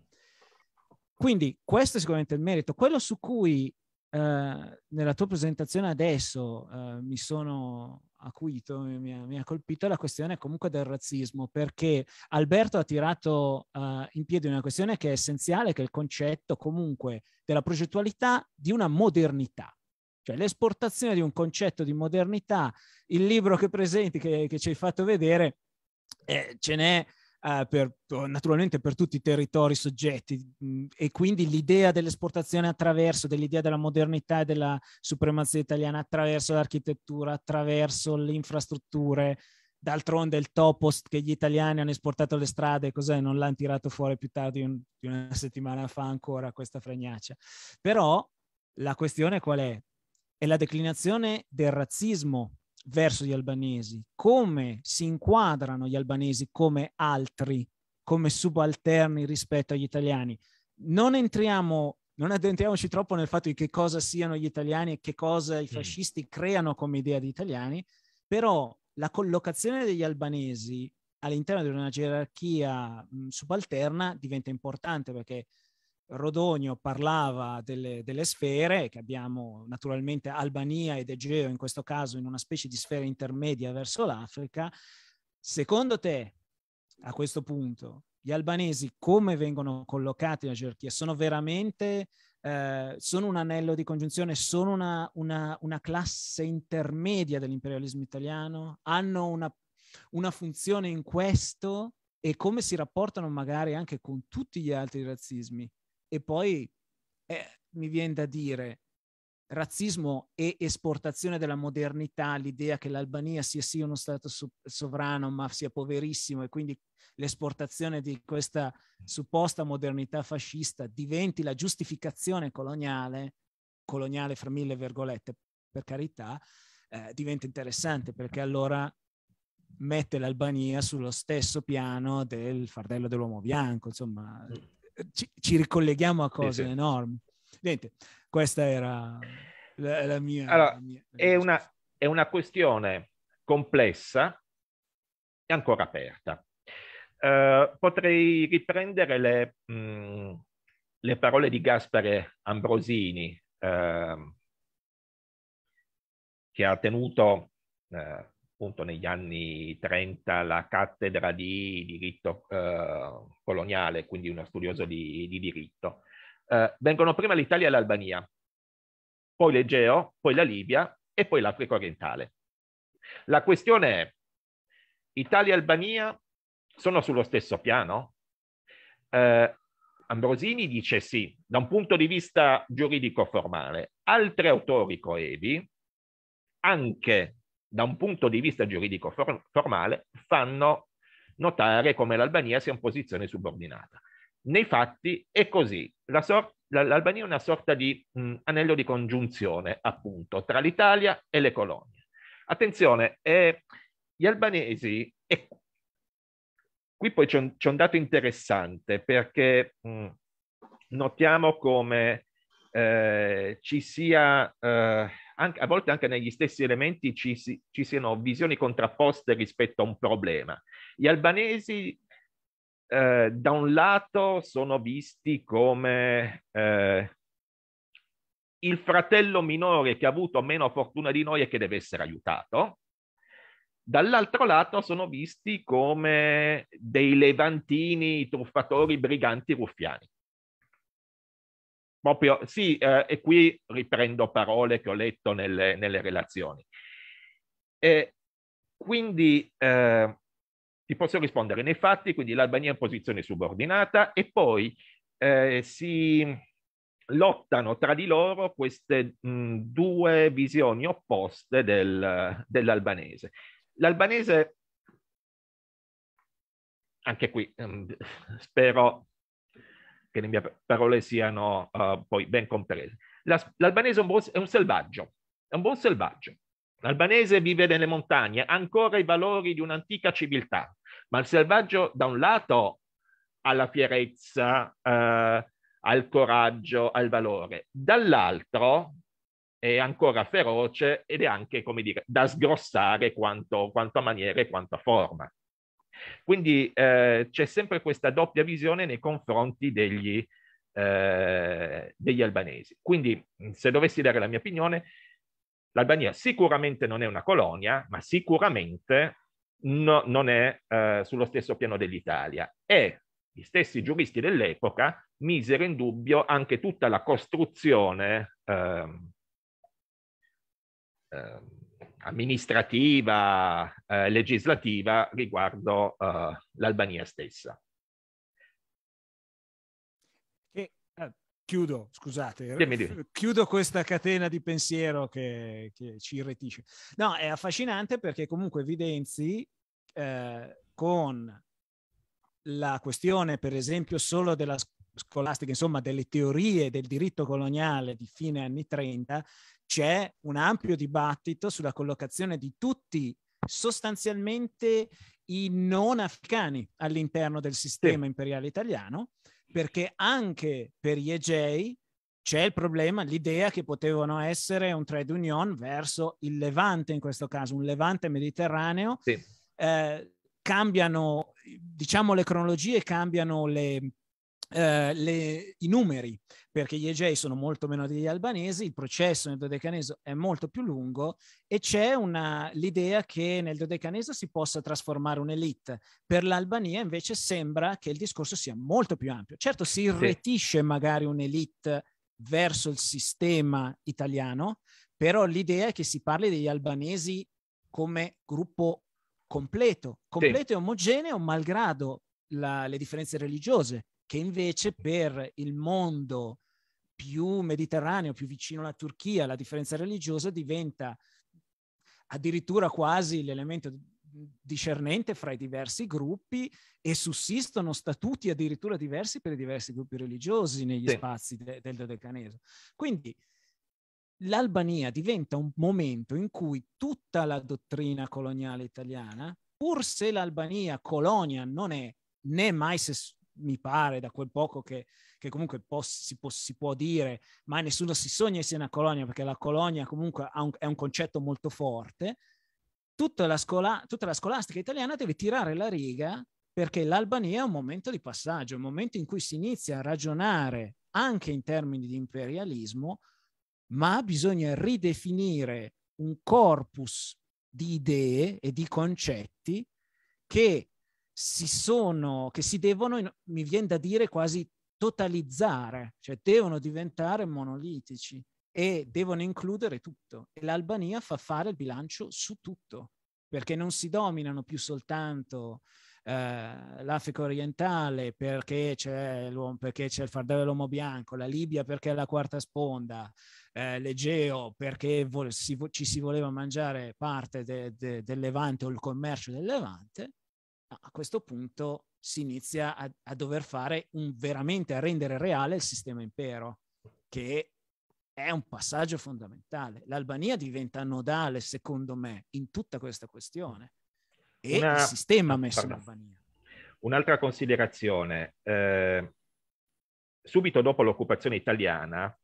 Quindi questo è sicuramente il merito. Quello su cui eh, nella tua presentazione adesso eh, mi sono acuito, mi ha, mi ha, colpito la questione comunque del razzismo, perché Alberto ha tirato uh, in piedi una questione che è essenziale, che è il concetto comunque della progettualità di una modernità. Cioè l'esportazione di un concetto di modernità, il libro che presenti, che, che ci hai fatto vedere, eh, ce n'è eh, per, oh, naturalmente per tutti i territori soggetti e quindi l'idea dell'esportazione attraverso, dell'idea della modernità e della supremazia italiana attraverso l'architettura, attraverso le infrastrutture, D'altronde il topos che gli italiani hanno esportato alle strade, cos'è? Non l'hanno tirato fuori più tardi un, di una settimana fa ancora questa fregnaccia. Però la questione qual è? È la declinazione del razzismo verso gli albanesi, come si inquadrano gli albanesi come altri, come subalterni rispetto agli italiani. Non entriamo, non addentriamoci troppo nel fatto di che cosa siano gli italiani e che cosa i mm. fascisti creano come idea di italiani, però la collocazione degli albanesi all'interno di una gerarchia mm, subalterna diventa importante perché Rodonio parlava delle, delle, sfere, che abbiamo naturalmente Albania ed Egeo in questo caso in una specie di sfera intermedia verso l'Africa, secondo te a questo punto gli albanesi come vengono collocati nella gerarchia? Sono veramente, eh, sono un anello di congiunzione, sono una, una, una classe intermedia dell'imperialismo italiano? Hanno una, una funzione in questo? E come si rapportano magari anche con tutti gli altri razzismi? E poi eh, mi viene da dire, razzismo e esportazione della modernità, l'idea che l'Albania sia sì uno Stato so- sovrano ma sia poverissimo e quindi l'esportazione di questa supposta modernità fascista diventi la giustificazione coloniale, coloniale fra mille virgolette, per carità, eh, diventa interessante perché allora mette l'Albania sullo stesso piano del fardello dell'uomo bianco, insomma, mm ci, ci ricolleghiamo a cose sì, sì. enormi. Niente, questa era la, la mia... Allora, la mia... È, una, è una questione complessa e ancora aperta. Uh, potrei riprendere le, mh, mm, le, parole di Gaspare Ambrosini, uh, che ha tenuto uh, appunto negli anni 30 la cattedra di diritto eh, coloniale, quindi uno studioso mm. di, di diritto. Eh, vengono prima l'Italia e l'Albania, poi l'Egeo, poi la Libia e poi l'Africa orientale. La questione è, Italia e Albania sono sullo stesso piano? Eh, Ambrosini dice sì, da un punto di vista giuridico formale. Altri autori coevi, anche da un punto di vista giuridico formale, fanno notare come l'Albania sia in posizione subordinata. Nei fatti è così, l'Albania è una sorta di mh, mm, anello di congiunzione, appunto, tra l'Italia e le colonie. Attenzione, eh, gli albanesi, e qui poi c'è un, un, dato interessante perché mh, mm, notiamo come eh, ci sia... Eh, anche, a volte anche negli stessi elementi ci, si, ci siano visioni contrapposte rispetto a un problema. Gli albanesi eh, da un lato sono visti come eh, il fratello minore che ha avuto meno fortuna di noi e che deve essere aiutato, dall'altro lato sono visti come dei levantini, truffatori, briganti, ruffiani proprio sì, eh, e qui riprendo parole che ho letto nelle, nelle relazioni. E quindi eh, ti posso rispondere nei fatti, quindi l'Albania è in posizione subordinata e poi eh, si lottano tra di loro queste mh, due visioni opposte del, dell'albanese. L'albanese, anche qui mh, ehm, spero che le mie parole siano uh, poi ben comprese. l'albanese è un, è un selvaggio, è un buon selvaggio. L'albanese vive nelle montagne, ha ancora i valori di un'antica civiltà, ma il selvaggio da un lato ha la fierezza, eh, il coraggio, ha il valore, dall'altro è ancora feroce ed è anche, come dire, da sgrossare quanto, quanto a maniera e quanto a forma. Quindi eh, c'è sempre questa doppia visione nei confronti degli, eh, degli albanesi. Quindi se dovessi dare la mia opinione, l'Albania sicuramente non è una colonia, ma sicuramente no, non è eh, sullo stesso piano dell'Italia. E gli stessi giuristi dell'epoca misero in dubbio anche tutta la costruzione. Ehm, ehm, amministrativa, eh, legislativa riguardo eh, l'Albania stessa. E, eh, chiudo, scusate, dimmi, dimmi. chiudo questa catena di pensiero che, che, ci irretisce. No, è affascinante perché comunque evidenzi eh, con la questione, per esempio, solo della scolastica, insomma, delle teorie del diritto coloniale di fine anni 30, c'è un ampio dibattito sulla collocazione di tutti sostanzialmente i non africani all'interno del sistema sì. imperiale italiano, perché anche per gli Egei c'è il problema, l'idea che potevano essere un trade union verso il Levante, in questo caso un Levante mediterraneo. Sì. Eh, cambiano, diciamo, le cronologie, cambiano le Uh, le, i numeri, perché gli Egei sono molto meno degli albanesi, il processo nel dodecaneso è molto più lungo e c'è una, l'idea che nel dodecaneso si possa trasformare un'elite. Per l'Albania invece sembra che il discorso sia molto più ampio. Certo si irretisce magari un'elite verso il sistema italiano, però l'idea è che si parli degli albanesi come gruppo completo, completo sì. e omogeneo malgrado la, le differenze religiose che invece per il mondo più mediterraneo, più vicino alla Turchia, la differenza religiosa diventa addirittura quasi l'elemento discernente fra i diversi gruppi e sussistono statuti addirittura diversi per i diversi gruppi religiosi negli sì. spazi de- del Dodecaneso. Quindi l'Albania diventa un momento in cui tutta la dottrina coloniale italiana, pur se l'Albania colonia non è né mai ses- mi pare da quel poco che, che comunque poss- si, può, si, può, dire, ma nessuno si sogna di essere una colonia perché la colonia comunque un, è un concetto molto forte, tutta la, scola- tutta la scolastica italiana deve tirare la riga perché l'Albania è un momento di passaggio, un momento in cui si inizia a ragionare anche in termini di imperialismo, ma bisogna ridefinire un corpus di idee e di concetti che si sono, che si devono, mi viene da dire, quasi totalizzare, cioè devono diventare monolitici e devono includere tutto. E l'Albania fa fare il bilancio su tutto, perché non si dominano più soltanto eh, l'Africa orientale perché c'è, perché c'è il fardello dell'uomo bianco, la Libia perché è la quarta sponda, eh, l'Egeo perché vo- si vo- ci si voleva mangiare parte del de- de Levante o il commercio del Levante, a questo punto si inizia a, a dover fare un, veramente a rendere reale il sistema impero, che è un passaggio fondamentale. L'Albania diventa nodale, secondo me, in tutta questa questione. E Una... il sistema ah, messo Pardon. in Albania. Un'altra considerazione. Eh, subito dopo l'occupazione italiana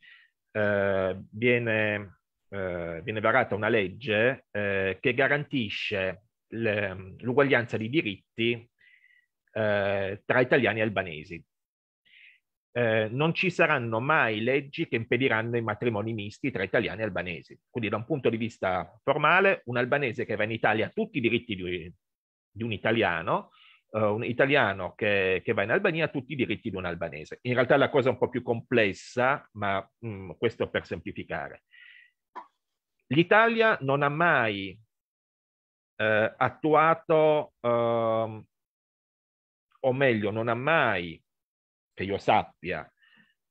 eh, viene, eh, viene, varata una legge eh, che garantisce l'uguaglianza di diritti eh, tra italiani e albanesi. Eh, non ci saranno mai leggi che impediranno i matrimoni misti tra italiani e albanesi. Quindi da un punto di vista formale, un albanese che va in Italia ha tutti i diritti di, di un italiano, Uh, un italiano che, che, va in Albania ha tutti i diritti di un albanese. In realtà la cosa è un po' più complessa, ma mh, mm, questo per semplificare. L'Italia non ha mai eh, attuato, eh, o meglio, non ha mai, che io sappia,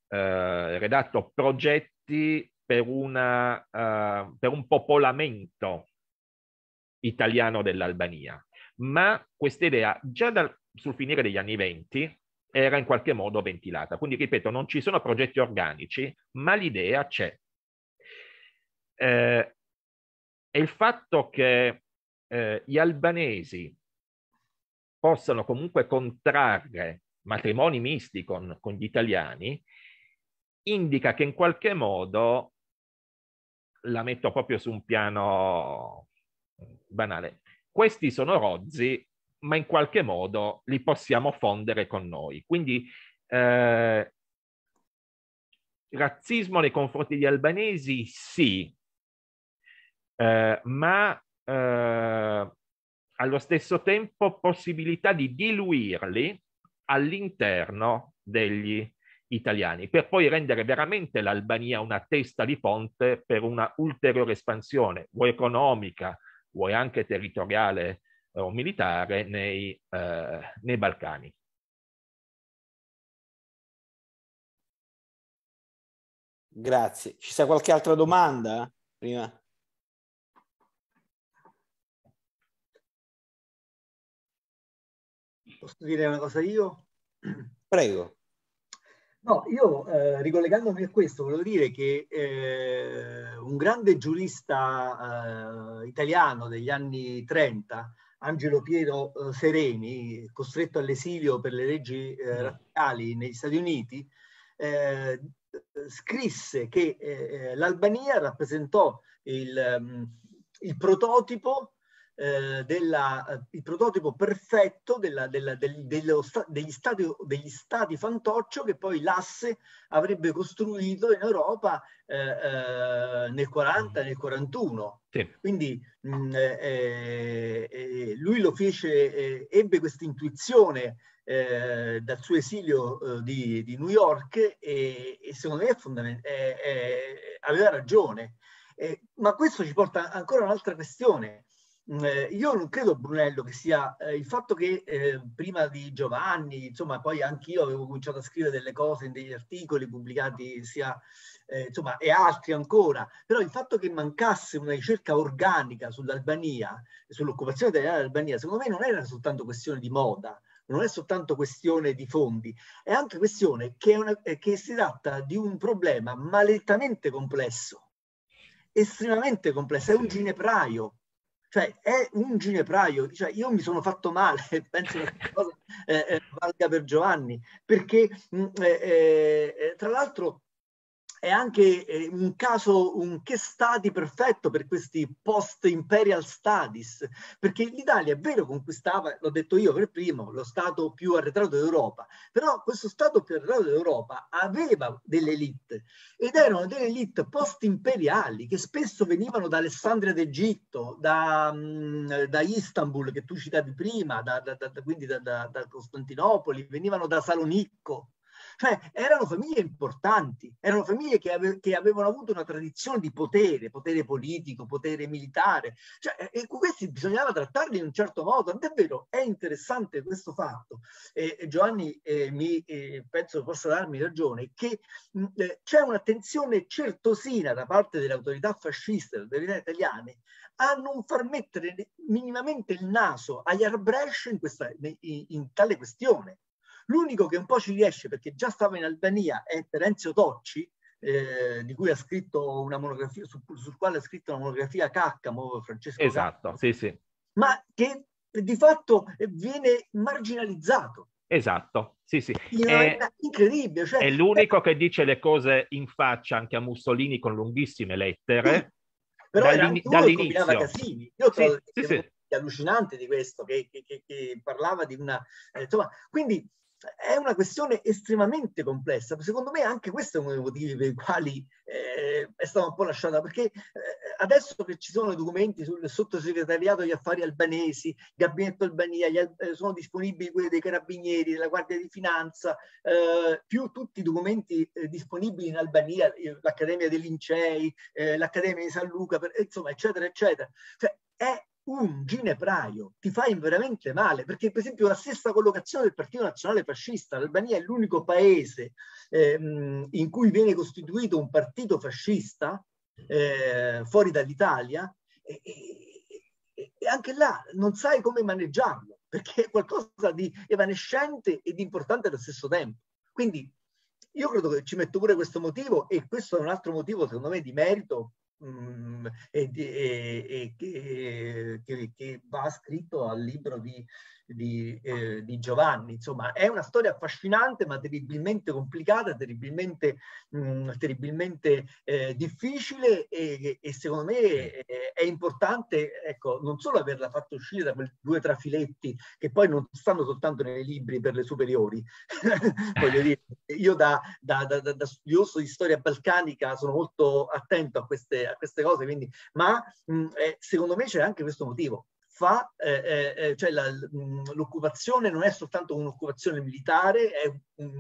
eh, redatto progetti per, una, eh, per un popolamento italiano dell'Albania. Ma questa idea, già dal, sul finire degli anni venti, era in qualche modo ventilata. Quindi, ripeto, non ci sono progetti organici, ma l'idea c'è. Eh, e il fatto che eh, gli albanesi possano comunque contrarre matrimoni misti con, con gli italiani, indica che in qualche modo, la metto proprio su un piano banale, questi sono rozzi, ma in qualche modo li possiamo fondere con noi. Quindi eh, razzismo nei confronti degli albanesi sì, eh, ma eh, allo stesso tempo possibilità di diluirli all'interno degli italiani, per poi rendere veramente l'Albania una testa di ponte per una ulteriore espansione, o economica, o anche territoriale o militare, nei, eh, nei Balcani. Grazie. Ci sta qualche altra domanda? Eh, prima. Posso dire una cosa io? Prego. No, io eh, ricollegandomi a questo volevo dire che eh, un grande giurista eh, italiano degli anni 30, Angelo Piero eh, Sereni, costretto all'esilio per le leggi eh, mm. razziali negli Stati Uniti, eh, scrisse che eh, l'Albania rappresentò il, mm, il prototipo eh, della, eh, il prototipo perfetto della, della, del, dello, degli, stati, degli, stati, fantoccio che poi l'asse avrebbe costruito in Europa eh, eh nel 40, nel 41. Sì. Quindi mh, lui lo fece, ebbe questa intuizione eh, dal suo esilio eh, di, di, New York e, e secondo me è è, è, aveva ragione. Eh, ma questo ci porta ancora a un'altra questione. Mm, eh, io non credo, Brunello, che sia eh, il fatto che eh, prima di Giovanni, insomma, poi anch'io avevo cominciato a scrivere delle cose in degli articoli pubblicati sia, eh, insomma, e altri ancora, però il fatto che mancasse una ricerca organica sull'Albania, sull'occupazione italiana dell'Albania, secondo me non era soltanto questione di moda, non è soltanto questione di fondi, è anche questione che, una, eh, che si tratta di un problema maledettamente complesso, estremamente complesso, è un ginepraio cioè è un ginepraio, cioè, io mi sono fatto male, penso che questa cosa eh, eh, valga per Giovanni, perché mh, mm, eh, eh, eh, tra l'altro è anche eh, un caso, un che stati perfetto per questi post-imperial studies, perché l'Italia è vero conquistava, l'ho detto io per primo, lo Stato più arretrato d'Europa, però questo Stato più arretrato d'Europa aveva delle elite ed erano delle elite post-imperiali che spesso venivano da Alessandria d'Egitto, da, mm, da, Istanbul che tu citavi prima, da, da, quindi da Costantinopoli, venivano da Salonicco, cioè, erano famiglie importanti, erano famiglie che, ave- che avevano avuto una tradizione di potere, potere politico, potere militare. Cioè, eh, e questi bisognava trattarli in un certo modo. davvero è interessante questo fatto. Eh, Giovanni, eh, mi, eh, penso possa darmi ragione, che mh, eh, c'è un'attenzione certosina da parte delle autorità fasciste, delle autorità italiane, a non far mettere minimamente il naso agli arbresci in, in, in tale questione. L'unico che un po' ci riesce, perché già stava in Albania, è Terenzio Tocci, eh, di cui ha scritto una monografia, su, sul quale ha scritto una monografia Caccamo, Francesco Esatto, Caccamo, sì, sì. Ma che di fatto viene marginalizzato. Esatto, sì, sì. È, incredibile. Cioè, è l'unico è... Eh, che dice le cose in faccia anche a Mussolini con lunghissime lettere. Sì. Però dall'in... dall'inizio. Casini. Io sì, sì, sì. allucinante di questo, che, che, che, che parlava di una... Eh, insomma, quindi è una questione estremamente complessa. Secondo me anche questo è uno dei motivi per i quali eh, è stata un po' lasciata, perché eh, adesso che ci sono i documenti sul sottosegretariato degli affari albanesi, gabinetto Albania, gli, eh, sono disponibili quelli dei carabinieri, della Guardia di Finanza, eh, più tutti i documenti eh, disponibili in Albania, eh, l'Accademia dei Lincei, l'Accademia di San Luca, per, insomma, eccetera, eccetera. Cioè, è un ginepraio ti fai veramente male, perché per esempio la stessa collocazione del Partito Nazionale Fascista, l'Albania è l'unico paese eh, in cui viene costituito un partito fascista eh, fuori dall'Italia, e, e, e anche là non sai come maneggiarlo, perché è qualcosa di evanescente e di importante allo stesso tempo. Quindi io credo che ci metto pure questo motivo e questo è un altro motivo secondo me di merito Mm, e, e, e che, che, che, va scritto al libro di di, eh, di, Giovanni. Insomma, è una storia affascinante ma terribilmente complicata, terribilmente, mh, mm, terribilmente eh, difficile e, e, secondo me è, eh, è importante ecco, non solo averla fatta uscire da quei due trafiletti che poi non stanno soltanto nei libri per le superiori. Voglio dire, io da, da, da, da, studioso di storia balcanica sono molto attento a queste, a queste cose, quindi, ma mh, mm, eh, secondo me c'è anche questo motivo fa, eh, eh, eh cioè l'occupazione non è soltanto un'occupazione militare, è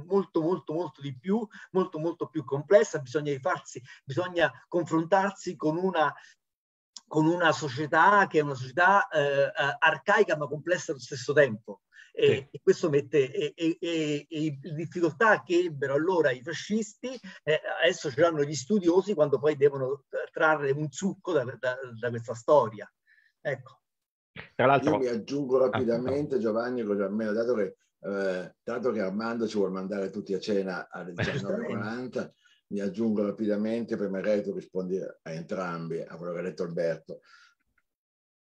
molto molto molto di più, molto molto più complessa, bisogna rifarsi, bisogna confrontarsi con una con una società che è una società eh, arcaica ma complessa allo stesso tempo. E, sì. e questo mette e, e, le difficoltà che ebbero allora i fascisti, eh, adesso ce l'hanno gli studiosi quando poi devono trarre un succo da, da, da questa storia. Ecco. Tra l'altro... Io mi aggiungo ah, rapidamente, ah, Giovanni, così almeno dato che, eh, dato che Armando ci vuole mandare tutti a cena alle 19.40, eh, mi aggiungo rapidamente, magari tu rispondi a entrambi, a quello che ha detto Alberto.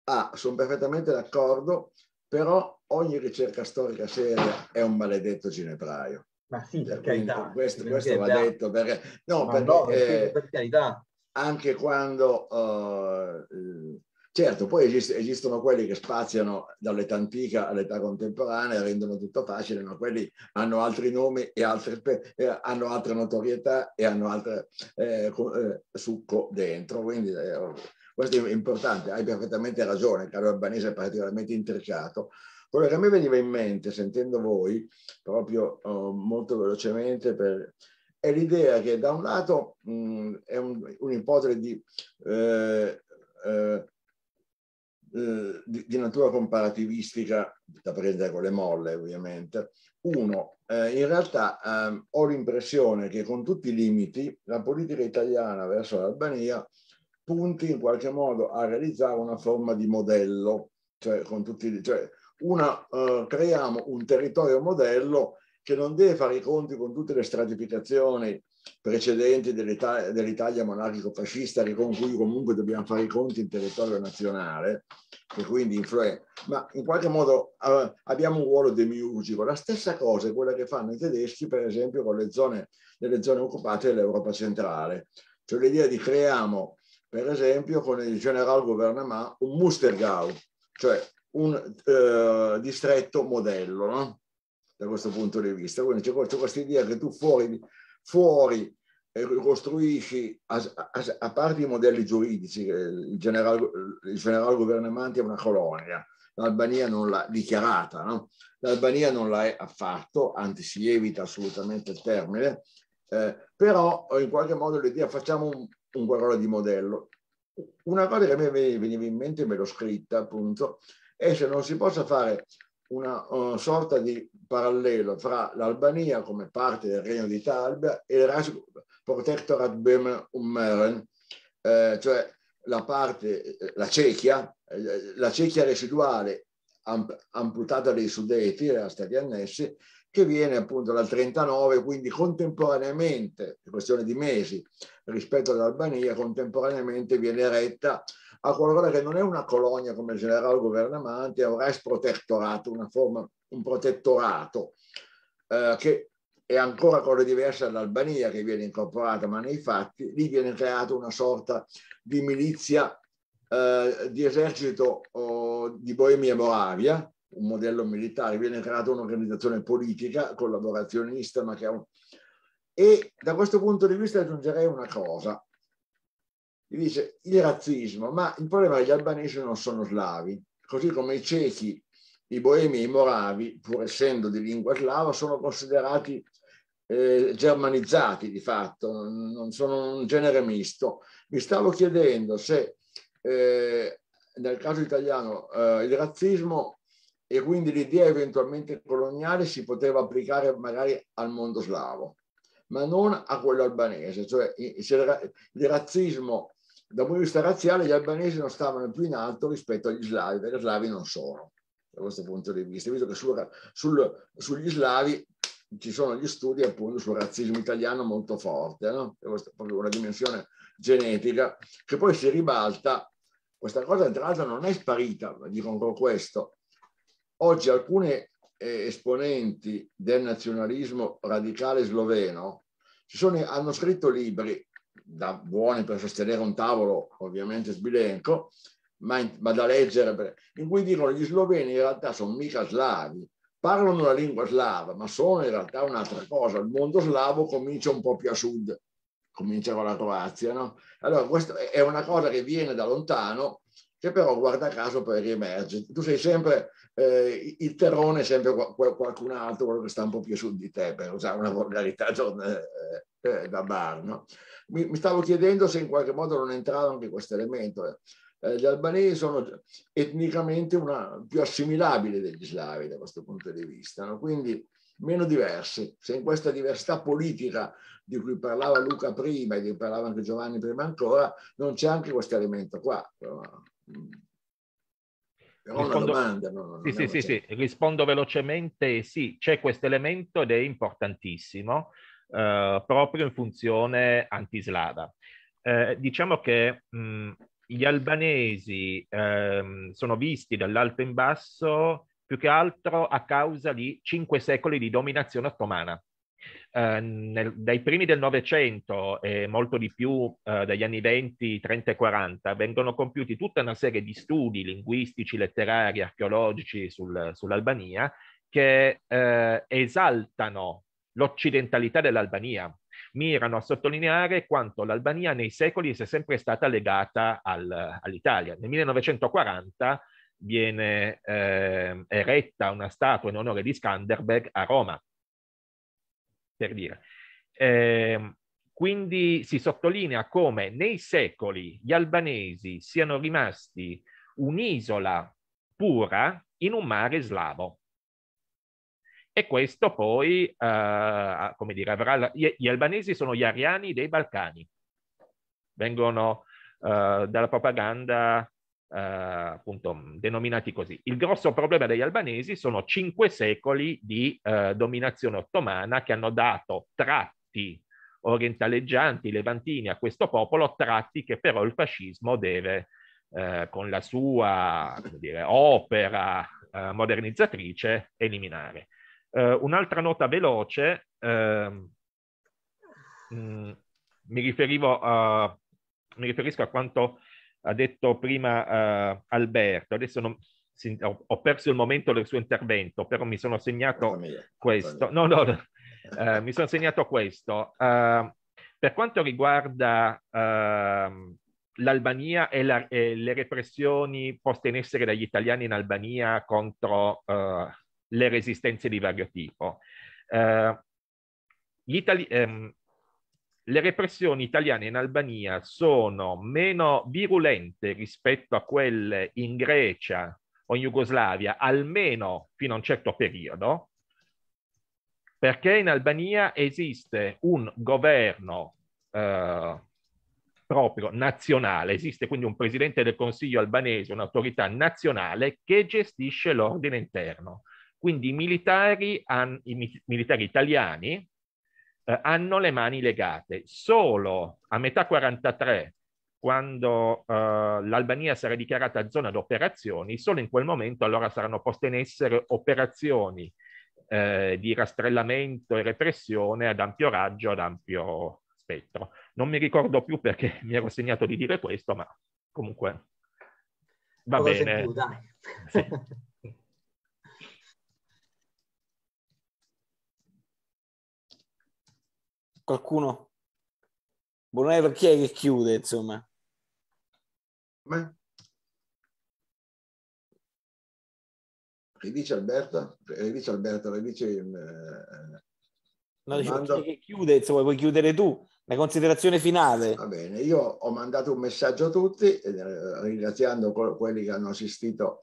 Ah, sono perfettamente d'accordo, però ogni ricerca storica seria è un maledetto ginepraio. Ma sì, per carità. Questo, questo va detto, perché, no, però, no, perché, eh, per carità. Anche quando... Uh, Certo, poi esist- esistono quelli che spaziano dall'età antica all'età contemporanea, rendono tutto facile, ma quelli hanno altri nomi e altre, eh, hanno altra notorietà e hanno altre eh, eh, succo dentro. Quindi eh, questo è importante, hai perfettamente ragione, caro Albanese è particolarmente intricato. Quello che a me veniva in mente, sentendo voi, proprio oh, molto velocemente, per, è l'idea che da un lato mh, è un, un'ipotesi di eh, eh, eh, di, di, natura comparativistica da prendere con le molle ovviamente. Uno, eh, in realtà eh, ho l'impressione che con tutti i limiti la politica italiana verso l'Albania punti in qualche modo a realizzare una forma di modello, cioè, tutti, cioè una, eh, creiamo un territorio modello che non deve fare i conti con tutte le stratificazioni precedenti dell'Italia, dell'Italia monarchico-fascista con cui comunque dobbiamo fare i conti in territorio nazionale e quindi influenza. Ma in qualche modo eh, abbiamo un ruolo demiurgico. La stessa cosa è quella che fanno i tedeschi, per esempio, con le zone, delle zone occupate dell'Europa centrale. Cioè l'idea di creiamo, per esempio, con il general gouvernement un Mustergau, cioè un eh, distretto modello, no? da questo punto di vista. Quindi c'è questa idea che tu fuori fuori eh, ricostruisci a, a, a, parte i modelli giuridici, eh, il generale, il generale governamenti è una colonia, l'Albania non l'ha dichiarata, no? l'Albania non l'ha affatto, anzi si evita assolutamente il termine, eh, però in qualche modo l'idea facciamo un, un qualcosa di modello. Una cosa che a me veniva in mente, me l'ho scritta appunto, è se non si possa fare una, una sorta di parallelo fra l'Albania come parte del Regno d'Italia e il Reichsprotectorat Bem und Mähren, eh, cioè la parte, eh, la Cechia, eh, la Cechia residuale amputata dei Sudeti, era stati annessi, che viene appunto dal 39, quindi contemporaneamente, questione di mesi, rispetto all'Albania, contemporaneamente viene eretta a qualcosa che non è una colonia come generale governamante, è un res protectorato, una forma, un protettorato, eh, che è ancora cosa diversa dall'Albania che viene incorporata, ma nei fatti lì viene creata una sorta di milizia eh, di esercito oh, di Boemia e Moravia, un modello militare, viene creata un'organizzazione politica collaborazionista, ma che è un... E da questo punto di vista aggiungerei una cosa gli dice il razzismo, ma il problema è che gli albanesi non sono slavi, così come i cechi, i boemi e i moravi, pur essendo di lingua slava, sono considerati eh, germanizzati di fatto, non sono un genere misto. Mi stavo chiedendo se eh, nel caso italiano eh, il razzismo e quindi l'idea eventualmente coloniale si poteva applicare magari al mondo slavo ma non a quello albanese. Cioè il razzismo dal punto di vista razziale gli albanesi non stavano più in alto rispetto agli slavi, perché slavi non sono, da questo punto di vista, visto che sul, sul, sugli slavi ci sono gli studi appunto sul razzismo italiano molto forte, no? Questa proprio una dimensione genetica che poi si ribalta. Questa cosa tra l'altro non è sparita, dico ancora questo. Oggi alcune eh, esponenti del nazionalismo radicale sloveno sono, hanno scritto libri da buone per sostenere un tavolo ovviamente sbilenco, ma, in, ma da leggere, in cui dicono gli sloveni in realtà sono mica slavi, parlano la lingua slava, ma sono in realtà un'altra cosa. Il mondo slavo comincia un po' più a sud, comincia con la Croazia, no? Allora, questa è una cosa che viene da lontano, che però guarda caso poi riemerge. Tu sei sempre, eh, il terrone è sempre qualcun altro, quello che sta un po' più a sud di te, per usare una volgarità eh, eh, da bar, no? mi, mi stavo chiedendo se in qualche modo non entrava anche questo elemento. Eh. eh, gli albanesi sono etnicamente una, più assimilabili degli slavi da questo punto di vista, no? quindi meno diversi. Se in questa diversità politica di cui parlava Luca prima e di cui parlava anche Giovanni prima ancora, non c'è anche questo elemento qua. Però, mm. rispondo, domanda, no, sì, sì, sì, rispondo velocemente, sì, c'è questo elemento ed è importantissimo eh, proprio in funzione antislava. Eh, diciamo che mh, gli albanesi ehm, sono visti dall'alto in basso più che altro a causa di cinque secoli di dominazione ottomana. Eh, nel, dai primi del Novecento e molto di più eh, dagli anni 20, 30 e 40 vengono compiuti tutta una serie di studi linguistici, letterari, archeologici sul, sull'Albania che eh, esaltano l'occidentalità dell'Albania, mirano a sottolineare quanto l'Albania nei secoli sia sempre stata legata al, all'Italia. Nel 1940 viene eh, eretta una statua in onore di Skanderbeg a Roma, per dire. Eh, quindi si sottolinea come nei secoli gli albanesi siano rimasti un'isola pura in un mare slavo. E questo poi, eh, come dire, avrà la... gli, albanesi sono gli ariani dei Balcani, vengono eh, dalla propaganda eh, appunto mm, denominati così. Il grosso problema degli albanesi sono cinque secoli di eh, dominazione ottomana che hanno dato tratti orientaleggianti, levantini a questo popolo, tratti che però il fascismo deve, eh, con la sua dire, opera eh, modernizzatrice, eliminare. Uh, un'altra nota veloce, uh, ehm, mh, mm, mi, a, mi, riferisco a quanto ha detto prima uh, Alberto, adesso non, si, ho, ho, perso il momento del suo intervento, però mi sono segnato questo. No, no, no. Eh, mi sono segnato questo. Ehm, per quanto riguarda ehm, l'Albania e, la, e, le repressioni poste in essere dagli italiani in Albania contro le resistenze di vario tipo. Eh, Itali- ehm, le repressioni italiane in Albania sono meno virulente rispetto a quelle in Grecia o in Jugoslavia, almeno fino a un certo periodo, perché in Albania esiste un governo eh, proprio nazionale, esiste quindi un presidente del Consiglio albanese, un'autorità nazionale che gestisce l'ordine interno. Quindi i militari, han, i militari italiani eh, hanno le mani legate. Solo a metà 43, quando eh, l'Albania sarà dichiarata zona d'operazioni, solo in quel momento allora saranno poste in essere operazioni eh, di rastrellamento e repressione ad ampio raggio, ad ampio spettro. Non mi ricordo più perché mi ero segnato di dire questo, ma comunque va Lo bene. Più, sì. Qualcuno? Bonello chi è che chiude, insomma? Beh. Ridice Alberta, Alberto Alberta, dice Eh, no, dicevo, che chiude, insomma, puoi chiudere tu la considerazione finale. Va bene, io ho mandato un messaggio a tutti, eh, ringraziando quelli che hanno assistito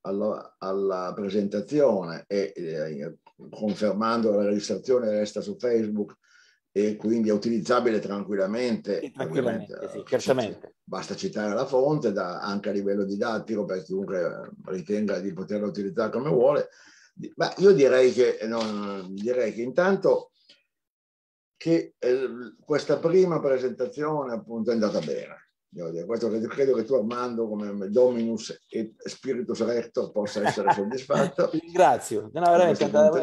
alla, alla presentazione e eh, confermando la registrazione resta su Facebook e quindi è utilizzabile tranquillamente. E tranquillamente, sì, eh, certamente. Basta citare la fonte da, anche a livello didattico per chiunque ritenga di poterla utilizzare come vuole. Ma io direi che, eh, non, direi che intanto che eh, questa prima presentazione appunto è andata bene. Questo credo che tu Armando come Dominus e Spiritus Rector possa essere soddisfatto. Ringrazio, no, veramente è andata,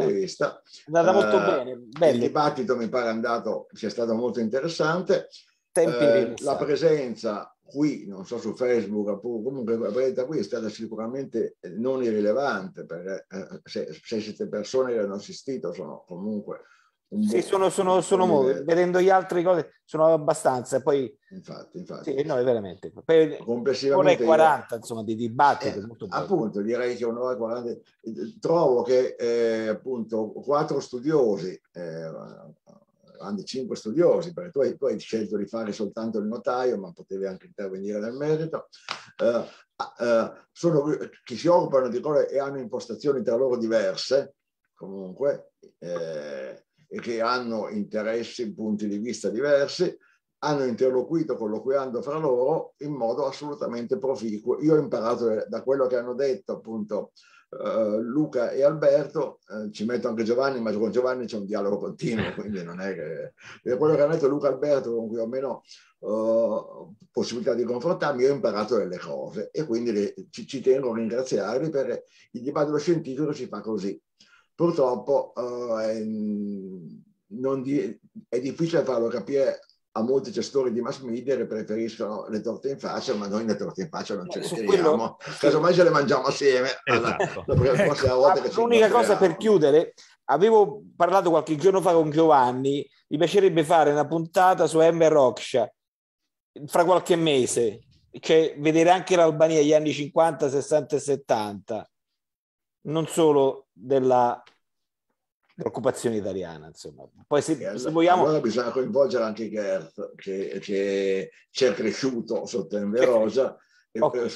andata molto eh, bene. Il dibattito mi pare andato, sia stato molto interessante. Uh, la presenza qui, non so su Facebook, comunque la presenza qui è stata sicuramente non irrilevante, perché uh, se, se siete persone che hanno assistito sono comunque sì, sono, sono, sono molto, eh, vedendo gli altri cose, sono abbastanza. Poi, infatti, infatti. Sì, no, veramente. Per Complessivamente. 1 40, insomma, di dibattito. Eh, appunto, direi che un'ora e 40. Eh, trovo che, eh, appunto, quattro studiosi, eh, anzi cinque studiosi, perché tu hai, tu hai, scelto di fare soltanto il notaio, ma potevi anche intervenire nel merito, eh, sono, che si occupano di cose e hanno impostazioni tra loro diverse, comunque, eh, e che hanno interessi, punti di vista diversi, hanno interloquito colloquiando fra loro in modo assolutamente proficuo. Io ho imparato da quello che hanno detto appunto eh, Luca e Alberto, eh, ci metto anche Giovanni, ma con Giovanni c'è un dialogo continuo, quindi non è che... E quello che hanno detto Luca e Alberto, con cui ho meno eh, possibilità di confrontarmi, io ho imparato delle cose e quindi le, ci, ci, tengo a ringraziarvi perché il dibattito scientifico si fa così, purtroppo eh, mm, di, è difficile farlo capire a molti gestori di mass media che preferiscono le torte in faccia, ma noi le torte in faccia non ce le teniamo, quello... casomai ce le mangiamo assieme. Esatto. Alla, la ecco. L'unica cosa per chiudere, avevo parlato qualche giorno fa con Giovanni, mi piacerebbe fare una puntata su M. Roksha fra qualche mese, cioè vedere anche l'Albania degli anni 50, 60 e 70 non solo della dell'occupazione italiana insomma poi se, se vogliamo allora bisogna coinvolgere anche Gert che, che, che c'è cresciuto sotto Inverosa eh, eh,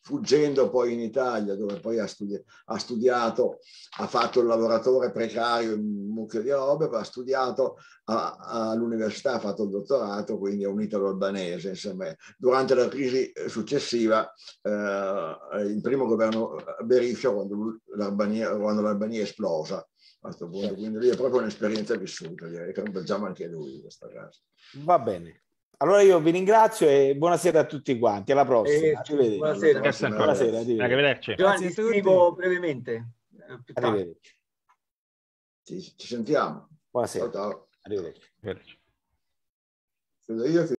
fuggendo poi in Italia dove poi ha, studi- ha, studiato, ha fatto il lavoratore precario, un mucchio di robe, ha studiato a- all'università, ha fatto il dottorato, quindi è un italo-albanese. Insomma. Durante la crisi successiva, eh, il primo governo eh, Beriscio quando l'Albania, quando l'Albania è esplosa, certo. quindi lì è proprio un'esperienza vissuta, direi che lo anche lui in questo caso. Va bene, allora io vi ringrazio e buonasera a tutti quanti. Alla prossima. Eh, buonasera. Buonasera. buonasera. Arrivederci. Giovanni, scrivo brevemente. Eh, arrivederci. Ci, ci sentiamo. Buonasera. Ciao, ciao. Arrivederci. Arrivederci.